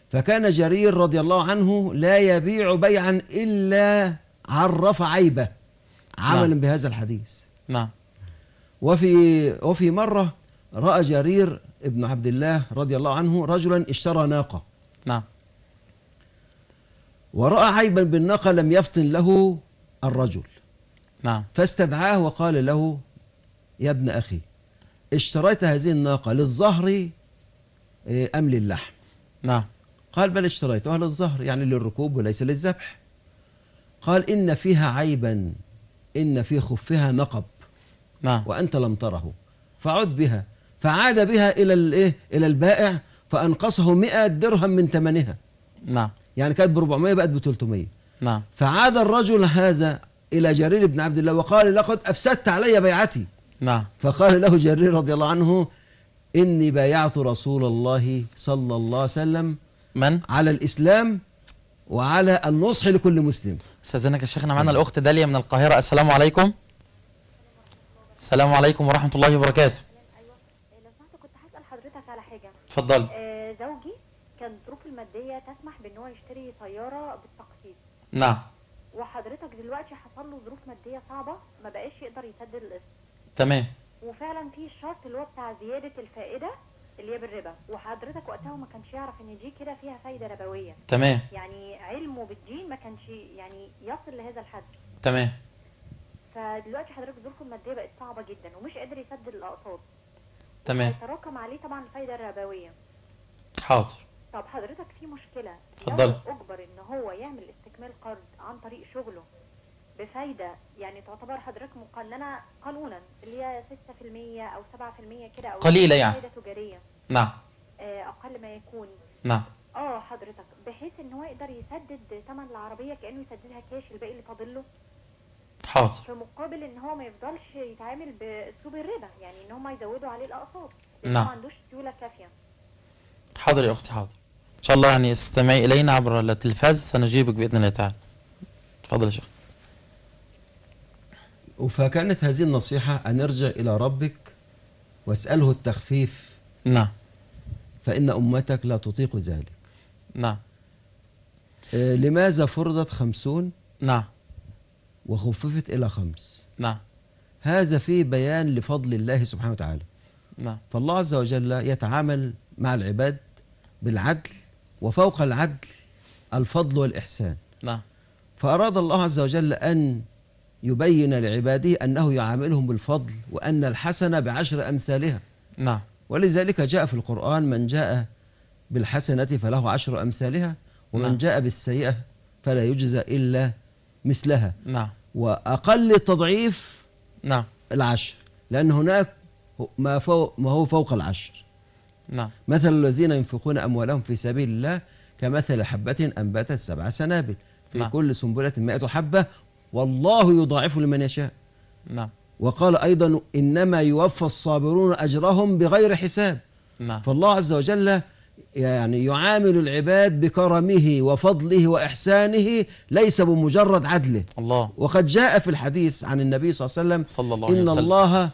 A: فكان جرير رضي الله عنه لا يبيع بيعا إلا عرف عيبه عملا نعم. بهذا الحديث نعم وفي وفي مرة رأى جرير ابن عبد الله رضي الله عنه رجلا اشترى ناقة نعم ورأى عيبا بالناقة لم يفطن له الرجل نعم فاستدعاه وقال له يا ابن أخي اشتريت هذه الناقة للظهر آه، أم للحم نعم قال بل اشتريتها للظهر يعني للركوب وليس للذبح قال إن فيها عيبا إن في خفها نقب نعم وأنت لم تره فعد بها فعاد بها إلى الإيه إلى البائع فأنقصه 100 درهم من ثمنها نعم يعني كانت ب 400 بقت ب 300 نعم فعاد الرجل هذا إلى جرير بن عبد الله وقال لقد أفسدت علي بيعتي نعم فقال له جرير رضي الله عنه إني بايعت رسول الله صلى الله
B: عليه وسلم من؟ على الإسلام وعلى النصح لكل مسلم استاذنك يا شيخنا معانا الاخت داليا من القاهره السلام عليكم السلام عليكم ورحمه الله وبركاته ايوه إيه، لو سمحت كنت هسال حضرتك على حاجه اتفضل آه زوجي كان ظروف الماديه تسمح بان هو يشتري سيارة بالتقسيط نعم وحضرتك دلوقتي حصل له ظروف ماديه صعبه ما بقاش يقدر يسدد القسط تمام وفعلا في الشرط اللي هو بتاع زياده الفائده اللي هي بالربا وحضرتك وقتها ما كانش يعرف ان دي كده فيها فايده ربويه تمام يعني علمه بالدين ما كانش يعني يصل لهذا الحد تمام فدلوقتي حضرتك دوركم الماديه بقت صعبه جدا ومش قادر يسدد الاقساط تمام هيتراكم عليه طبعا الفايده الربويه حاضر طب حضرتك في مشكله اتفضل اجبر ان هو يعمل استكمال قرض عن طريق شغله بفايده يعني تعتبر حضرتك مقننه قانونا اللي هي 6% او 7% كده او قليله يعني فايده تجاريه نعم آه، اقل ما يكون نعم اه حضرتك بحيث ان هو يقدر يسدد ثمن العربيه كانه يسددها كاش الباقي اللي فاضل له حاضر في مقابل ان هو ما يفضلش يتعامل باسلوب الربا يعني ان هم يزودوا عليه الاقساط نعم ما عندوش سيوله كافيه حاضر يا اختي حاضر ان شاء الله يعني استمعي الينا عبر التلفاز سنجيبك باذن الله تعالى تفضل يا شيخ
A: فكانت هذه النصيحة أن ارجع إلى ربك واسأله التخفيف نعم فإن أمتك لا تطيق ذلك نعم آه، لماذا فرضت خمسون نعم وخففت إلى خمس نعم هذا فيه بيان لفضل الله سبحانه وتعالى نعم فالله عز وجل يتعامل مع العباد بالعدل وفوق العدل الفضل والإحسان نعم فأراد الله عز وجل أن يبين لعباده أنه يعاملهم بالفضل وأن الحسنة بعشر أمثالها نعم ولذلك جاء في القرآن من جاء بالحسنة فله عشر أمثالها ومن نعم. جاء بالسيئة فلا يجزى إلا مثلها نعم وأقل التضعيف نعم العشر لأن هناك ما, فوق ما هو فوق العشر نعم مثل الذين ينفقون أموالهم في سبيل الله كمثل حبة أنبتت سبع سنابل في نعم. كل سنبلة 100 حبة والله يضاعف لمن يشاء نعم وقال أيضا إنما يوفى الصابرون أجرهم بغير حساب نعم فالله عز وجل يعني يعامل العباد بكرمه وفضله وإحسانه ليس بمجرد عدله الله وقد جاء في الحديث عن النبي صلى الله عليه وسلم صلى الله عليه وسلم إن الله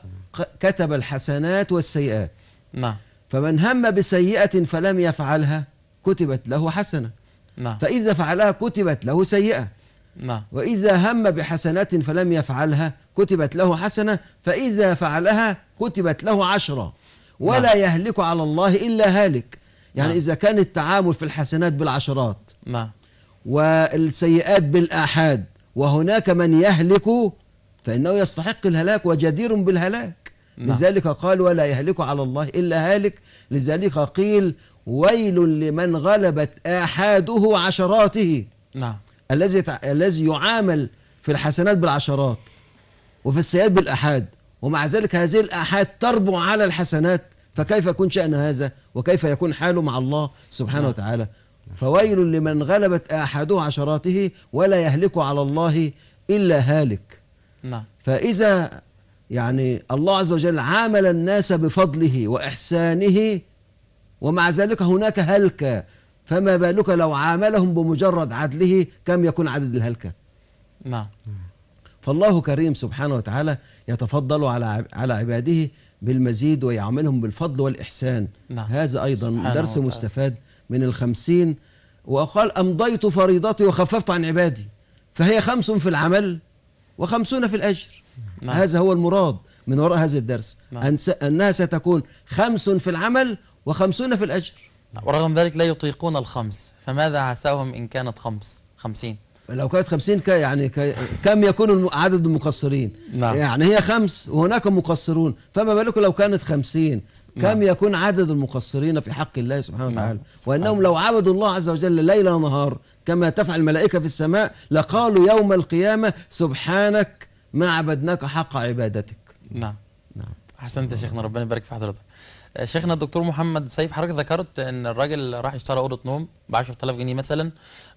A: كتب الحسنات والسيئات نعم فمن هم بسيئة فلم يفعلها كتبت له حسنة نعم فإذا فعلها كتبت له سيئة نعم وإذا هم بحسنات فلم يفعلها كتبت له حسنة فإذا فعلها كتبت له عشرة نعم. ولا نعم. يهلك على الله إلا هالك يعني نعم. إذا كان التعامل في الحسنات بالعشرات نعم والسيئات بالآحاد وهناك من يهلك فإنه يستحق الهلاك وجدير بالهلاك نعم. لذلك قال ولا يهلك على الله إلا هالك لذلك قيل ويل لمن غلبت آحاده عشراته نعم الذي الذي يعامل في الحسنات بالعشرات وفي السيئات بالأحاد ومع ذلك هذه الآحاد تربو على الحسنات فكيف يكون شأن هذا وكيف يكون حاله مع الله سبحانه نعم. وتعالى فويل لمن غلبت آحاده عشراته ولا يهلك على الله إلا هالك نعم. فإذا يعني الله عز وجل عامل الناس بفضله وإحسانه ومع ذلك هناك هلكة فما بالك لو عاملهم بمجرد عدله كم يكون عدد الهلكة نعم فالله كريم سبحانه وتعالى يتفضل على على عباده بالمزيد ويعاملهم بالفضل والإحسان نعم. هذا أيضا درس وتعالى. مستفاد من الخمسين وقال أمضيت فريضتي وخففت عن عبادي فهي خمس في العمل وخمسون في الأجر نعم. هذا هو المراد من وراء هذا الدرس نعم. أنها ستكون خمس في العمل وخمسون في الأجر
B: ورغم ذلك لا يطيقون الخمس فماذا عساهم إن كانت خمس خمسين
A: لو كانت خمسين ك يعني ك كم يكون عدد المقصرين نعم. يعني هي خمس وهناك مقصرون فما بالك لو كانت خمسين كم نعم. يكون عدد المقصرين في حق الله سبحانه نعم. وتعالى نعم. وأنهم لو عبدوا الله عز وجل ليل ونهار كما تفعل الملائكة في السماء لقالوا يوم القيامة سبحانك ما
B: عبدناك حق عبادتك نعم نعم أحسنت يا شيخنا ربنا يبارك في حضرتك شيخنا الدكتور محمد سيف حضرتك ذكرت ان الراجل راح اشترى اوضه نوم ب 10000 جنيه مثلا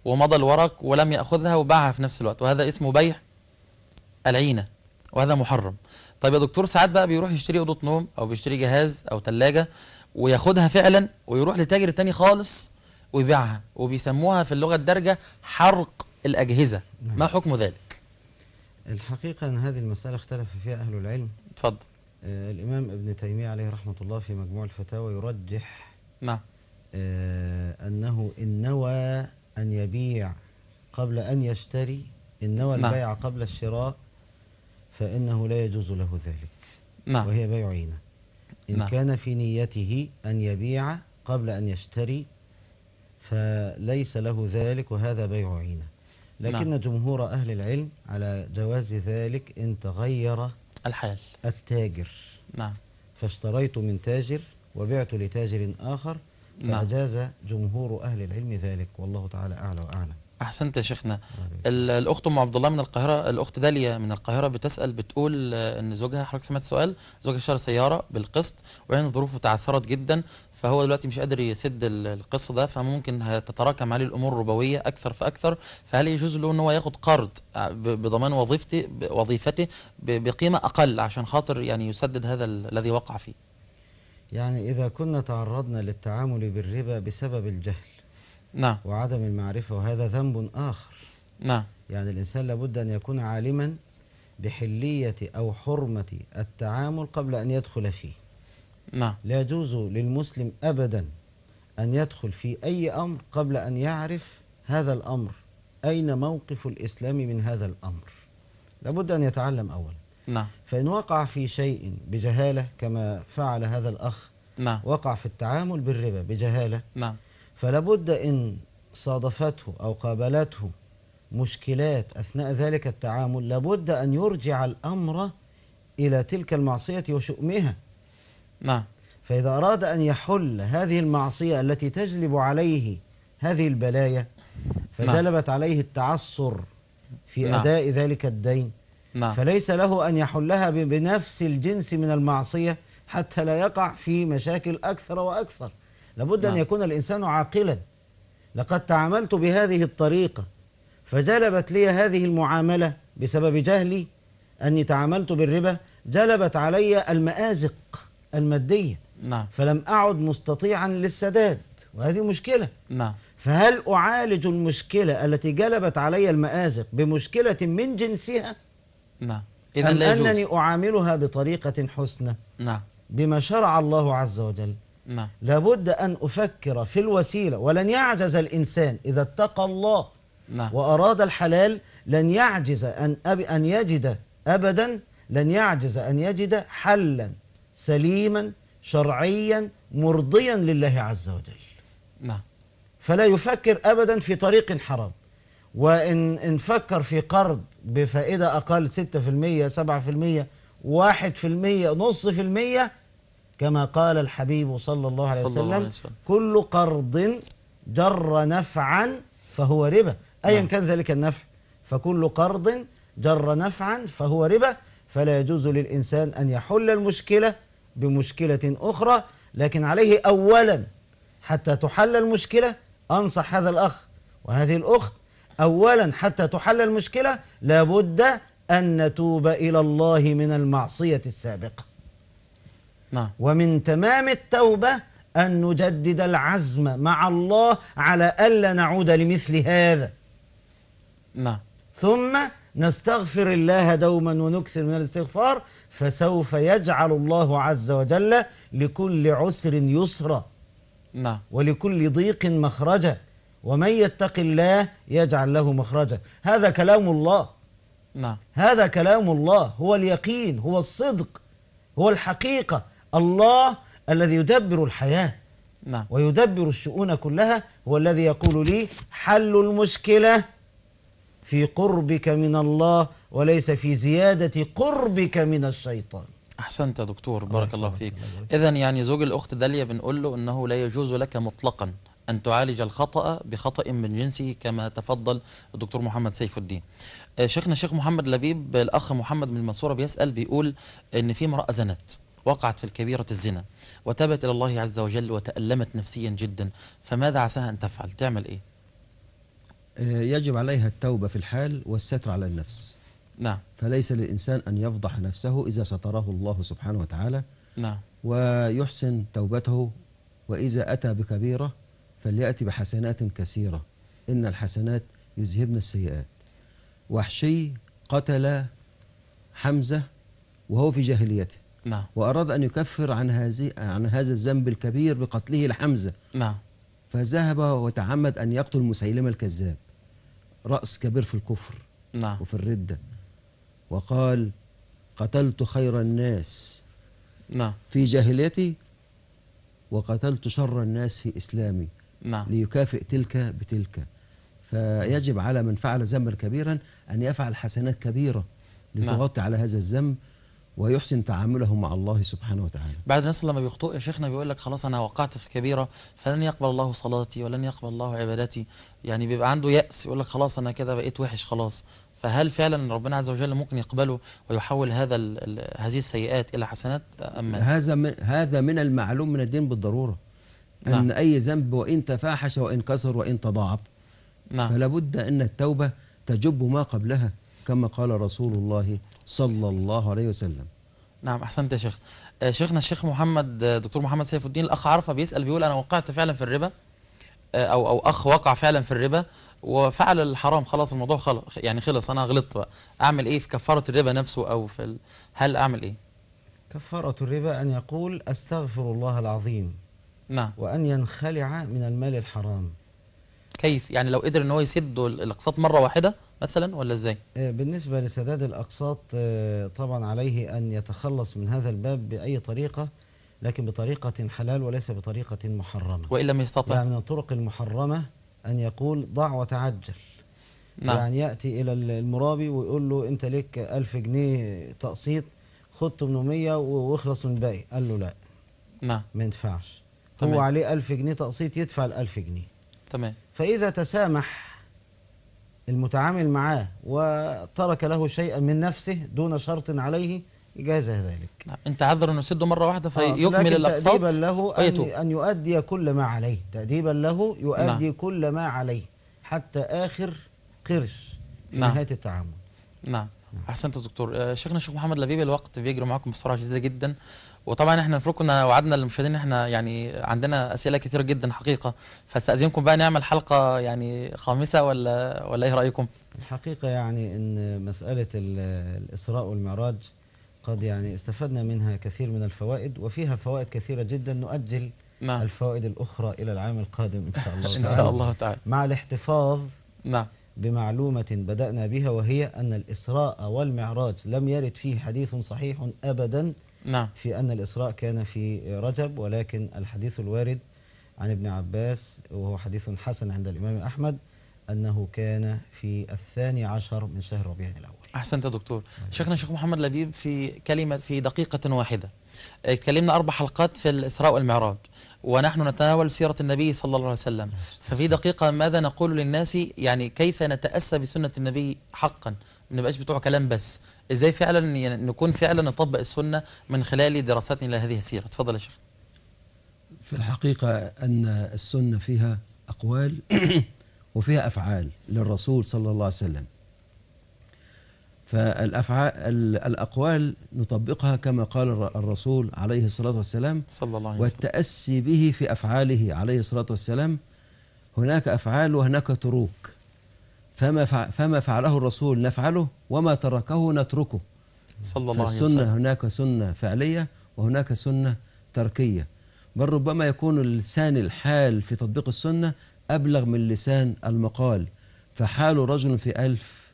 B: ومضى الورق ولم ياخذها وباعها في نفس الوقت وهذا اسمه بيع العينه وهذا محرم طيب يا دكتور ساعات بقى بيروح يشتري اوضه نوم او بيشتري جهاز او ثلاجه وياخدها فعلا ويروح لتاجر تاني خالص ويبيعها وبيسموها في اللغه الدارجه حرق الاجهزه ما نعم. حكم ذلك
C: الحقيقه ان هذه المساله اختلف فيها اهل العلم اتفضل آه، الإمام ابن تيمية عليه رحمة الله في مجموع الفتاوى يرجح نعم آه، أنه إن نوى أن يبيع قبل أن يشتري إن نوى نعم. البيع قبل الشراء فإنه لا يجوز له ذلك نعم وهي بيع عينة إن نعم. كان في نيته أن يبيع قبل أن يشتري فليس له ذلك وهذا بيع عينة لكن نعم. جمهور أهل العلم على جواز ذلك إن تغير الحال التاجر نعم فاشتريت من تاجر وبعت لتاجر آخر نعم جمهور أهل العلم ذلك والله تعالى أعلى وأعلم
B: احسنت يا شيخنا الاخت ام عبد الله من القاهره الاخت داليا من القاهره بتسال بتقول آه، ان زوجها حضرتك سمعت سؤال زوجها اشترى سياره بالقسط وبعدين ظروفه تعثرت جدا فهو دلوقتي مش قادر يسد القسط ده فممكن هتتراكم عليه الامور الربويه اكثر فاكثر فهل يجوز له ان هو ياخد قرض آه، بضمان وظيفته وظيفته بقيمه اقل عشان خاطر يعني يسدد هذا الذي وقع فيه
C: يعني اذا كنا تعرضنا للتعامل بالربا بسبب الجهل نعم وعدم المعرفة وهذا ذنب آخر نعم يعني الإنسان لابد أن يكون عالما بحلية أو حرمة التعامل قبل أن يدخل فيه نعم لا يجوز للمسلم أبدا أن يدخل في أي أمر قبل أن يعرف هذا الأمر أين موقف الإسلام من هذا الأمر لابد أن يتعلم أولا نعم فإن وقع في شيء بجهالة كما فعل هذا الأخ نعم وقع في التعامل بالربا بجهالة نعم فلا بد إن صادفته أو قابلته مشكلات أثناء ذلك التعامل لابد أن يرجع الأمر إلى تلك المعصية وشؤمها نعم فإذا أراد أن يحل هذه المعصية التي تجلب عليه هذه البلايا فجلبت نعم. عليه التعثر في نعم. أداء ذلك الدين نعم. فليس له أن يحلها بنفس الجنس من المعصية حتى لا يقع في مشاكل أكثر وأكثر لابد نعم. أن يكون الإنسان عاقلا لقد تعاملت بهذه الطريقة فجلبت لي هذه المعاملة بسبب جهلي أني تعاملت بالربا جلبت علي المآزق المادية نعم. فلم أعد مستطيعا للسداد وهذه مشكلة نعم. فهل أعالج المشكلة التي جلبت علي المآزق بمشكلة من جنسها
D: نعم إذا أم لا أنني
C: أعاملها بطريقة حسنة نعم. بما شرع الله عز وجل نعم. لابد أن أفكر في الوسيلة ولن يعجز الإنسان إذا اتقى الله نعم. وأراد الحلال لن يعجز أن, أب أن يجد أبدا لن يعجز أن يجد حلا سليما شرعيا مرضيا لله عز وجل نعم. فلا يفكر أبدا في طريق حرام وإن إن فكر في قرض بفائدة أقل 6% 7% 1% نص في المية كما قال الحبيب صلى الله عليه, صلى وسلم, الله عليه وسلم كل قرض جر نفعا فهو ربا أيا نعم. كان ذلك النفع فكل قرض جر نفعا فهو ربا فلا يجوز للإنسان أن يحل المشكلة بمشكلة أخرى لكن عليه أولا حتى تحل المشكلة أنصح هذا الأخ وهذه الأخت أولا حتى تحل المشكلة لابد أن نتوب إلى الله من المعصية السابقة نعم. ومن تمام التوبة أن نجدد العزم مع الله على ألا نعود لمثل هذا نعم. ثم نستغفر الله دوما ونكثر من الاستغفار فسوف يجعل الله عز وجل لكل عسر يسرا نعم. ولكل ضيق مخرجا ومن يتق الله يجعل له مخرجا هذا كلام الله نعم. هذا كلام الله هو اليقين هو الصدق هو الحقيقة الله الذي يدبر الحياة نعم. ويدبر الشؤون كلها هو الذي يقول لي حل المشكلة في قربك من الله وليس في زيادة قربك من الشيطان
B: أحسنت يا دكتور بارك الله فيك إذا يعني زوج الأخت داليا بنقول له أنه لا يجوز لك مطلقا أن تعالج الخطأ بخطأ من جنسه كما تفضل الدكتور محمد سيف الدين آه، شيخنا شيخ محمد لبيب الأخ محمد من المنصورة بيسأل بيقول أن في امرأة زنت وقعت في الكبيرة الزنا وتابت إلى الله عز وجل وتألمت نفسيا جدا فماذا عساها أن تفعل تعمل إيه
A: آه، يجب عليها التوبة في الحال والستر على النفس نعم فليس للإنسان أن يفضح نفسه إذا ستره الله سبحانه وتعالى نعم ويحسن توبته وإذا أتى بكبيرة فليأتي بحسنات كثيرة إن الحسنات يذهبن السيئات وحشي قتل حمزة وهو في جاهليته نعم وأراد أن يكفر عن هذه عن هذا الذنب الكبير بقتله لحمزة نعم فذهب وتعمد أن يقتل مسيلمة الكذاب رأس كبير في الكفر نعم وفي الردة وقال قتلت خير الناس نعم في جاهليتي وقتلت شر الناس في إسلامي نعم ليكافئ تلك بتلك فيجب على من فعل ذنبا كبيرا أن يفعل حسنات كبيرة نعم. لتغطي نعم. على هذا الذنب ويحسن تعامله مع الله سبحانه
B: وتعالى بعد الناس لما بيخطئ يا شيخنا بيقول لك خلاص انا وقعت في كبيره فلن يقبل الله صلاتي ولن يقبل الله عبادتي يعني بيبقى عنده ياس يقول لك خلاص انا كده بقيت وحش خلاص فهل فعلا ربنا عز وجل ممكن يقبله ويحول هذا هذه السيئات الى حسنات ام هذا من هذا من المعلوم من الدين بالضروره ان نعم. اي ذنب وان تفاحش
A: وان كسر وان تضاعف نعم. فلا بد ان التوبه تجب ما قبلها كما قال رسول الله صلى الله عليه وسلم
B: نعم احسنت يا شيخ آه، شيخنا الشيخ محمد آه، دكتور محمد سيف الدين الاخ عرفه بيسال بيقول انا وقعت فعلا في الربا آه، او او اخ وقع فعلا في الربا وفعل الحرام خلاص الموضوع خلص يعني خلص انا غلطت بقى اعمل ايه في كفاره الربا نفسه او في ال... هل اعمل ايه
C: كفاره الربا ان يقول استغفر الله العظيم نعم وان ينخلع من المال الحرام
B: كيف يعني لو قدر ان هو يسد الاقساط مره واحده مثلا ولا ازاي آه،
C: بالنسبه لسداد الاقساط آه، طبعا عليه ان يتخلص من هذا الباب باي طريقه لكن بطريقه حلال وليس بطريقه محرمه وان لم يستطع يعني من الطرق المحرمه ان يقول ضع وتعجل نعم. يعني ياتي الى المرابي ويقول له انت ليك 1000 جنيه تقسيط خد 800 واخلص من الباقي قال له لا نعم ما ينفعش هو عليه 1000 جنيه تقسيط يدفع ال 1000 جنيه تمام فإذا تسامح المتعامل معاه وترك له شيئا من نفسه دون شرط عليه جاز ذلك نعم،
B: انت عذر انه يسده مره واحده فيكمل آه، في الاقساط تاديبا له أن,
C: ان يؤدي كل ما عليه تاديبا له يؤدي نعم. كل ما عليه حتى اخر قرش نعم. نهايه التعامل
B: نعم, نعم. احسنت يا دكتور آه، شيخنا الشيخ محمد لبيب الوقت بيجري معاكم بسرعه شديده جدا وطبعا احنا المفروض كنا وعدنا للمشاهدين احنا يعني عندنا اسئله كثيره جدا حقيقه فاستاذنكم بقى نعمل حلقه يعني خامسه ولا ولا ايه رايكم؟ الحقيقه يعني ان
C: مساله الاسراء والمعراج قد يعني استفدنا منها كثير من الفوائد وفيها فوائد كثيره جدا نؤجل نعم. الفوائد الاخرى الى العام القادم ان شاء الله تعالى. ان شاء الله تعالى مع الاحتفاظ نعم بمعلومة بدأنا بها وهي أن الإسراء والمعراج لم يرد فيه حديث صحيح أبدا نعم. في أن الإسراء كان في رجب ولكن الحديث الوارد عن ابن عباس وهو حديث حسن عند الإمام أحمد أنه كان في الثاني عشر من شهر ربيع
B: الأول أحسنت يا دكتور شيخنا شيخ محمد لبيب في كلمة في دقيقة واحدة اتكلمنا اه، أربع حلقات في الإسراء والمعراج ونحن نتناول سيرة النبي صلى الله عليه وسلم ففي دقيقة ماذا نقول للناس يعني كيف نتأسى بسنة النبي حقا ما نبقاش بتوع كلام بس ازاي فعلا نكون فعلا نطبق السنة من خلال دراستنا لهذه السيرة تفضل يا شيخ
A: في الحقيقة أن السنة فيها أقوال وفيها أفعال للرسول صلى الله عليه وسلم فالافعال الاقوال نطبقها كما قال الرسول عليه الصلاه والسلام صلى الله عليه وسلم والتاسي به في افعاله عليه الصلاه والسلام هناك افعال وهناك تروك فما فما فعله الرسول نفعله وما تركه نتركه
B: صلى الله عليه وسلم السنه
A: هناك سنه فعليه وهناك سنه تركيه بل ربما يكون لسان الحال في تطبيق السنه ابلغ من لسان المقال فحال رجل في ألف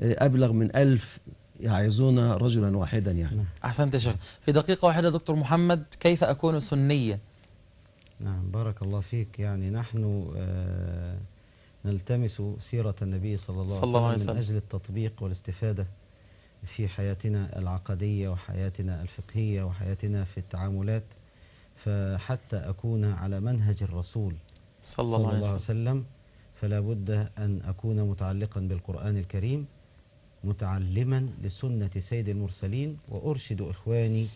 A: أبلغ من ألف يعظون رجلا واحدا يعني نعم.
B: أحسنت يا شيخ في دقيقة واحدة دكتور محمد كيف أكون سنية نعم بارك الله فيك يعني نحن
C: آه نلتمس سيرة النبي صلى الله, صلى الله عليه وسلم من أجل التطبيق والاستفادة في حياتنا العقدية وحياتنا الفقهية وحياتنا في التعاملات فحتى أكون على منهج الرسول
B: صلى, صلى الله عليه
C: وسلم فلا بد أن أكون متعلقا بالقرآن الكريم متعلما لسنة سيد المرسلين وأرشد إخواني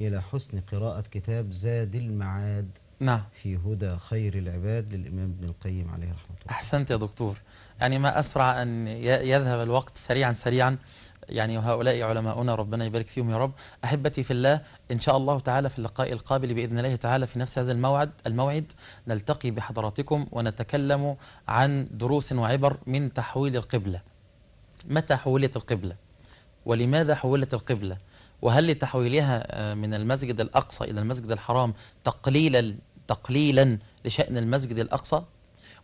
C: إلى حسن قراءة كتاب زاد المعاد نعم في هدى خير العباد للإمام
B: ابن القيم عليه رحمة الله أحسنت يا دكتور يعني ما أسرع أن يذهب الوقت سريعا سريعا يعني وهؤلاء علماؤنا ربنا يبارك فيهم يا رب أحبتي في الله إن شاء الله تعالى في اللقاء القابل بإذن الله تعالى في نفس هذا الموعد الموعد نلتقي بحضراتكم ونتكلم عن دروس وعبر من تحويل القبلة متى حولت القبلة ولماذا حولت القبلة وهل لتحويلها آه، من المسجد الأقصى إلى المسجد الحرام تقليلا تقليلا لشأن المسجد الأقصى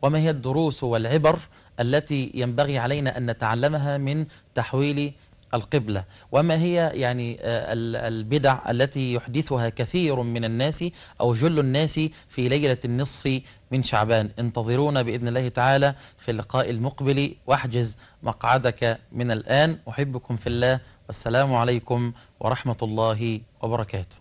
B: وما هي الدروس والعبر التي ينبغي علينا أن نتعلمها من تحويل القبلة وما هي يعني آه، البدع التي يحدثها كثير من الناس أو جل الناس في ليلة النصف من شعبان انتظرونا بإذن الله تعالى في اللقاء المقبل واحجز مقعدك من الآن أحبكم في الله والسلام عليكم ورحمة الله وبركاته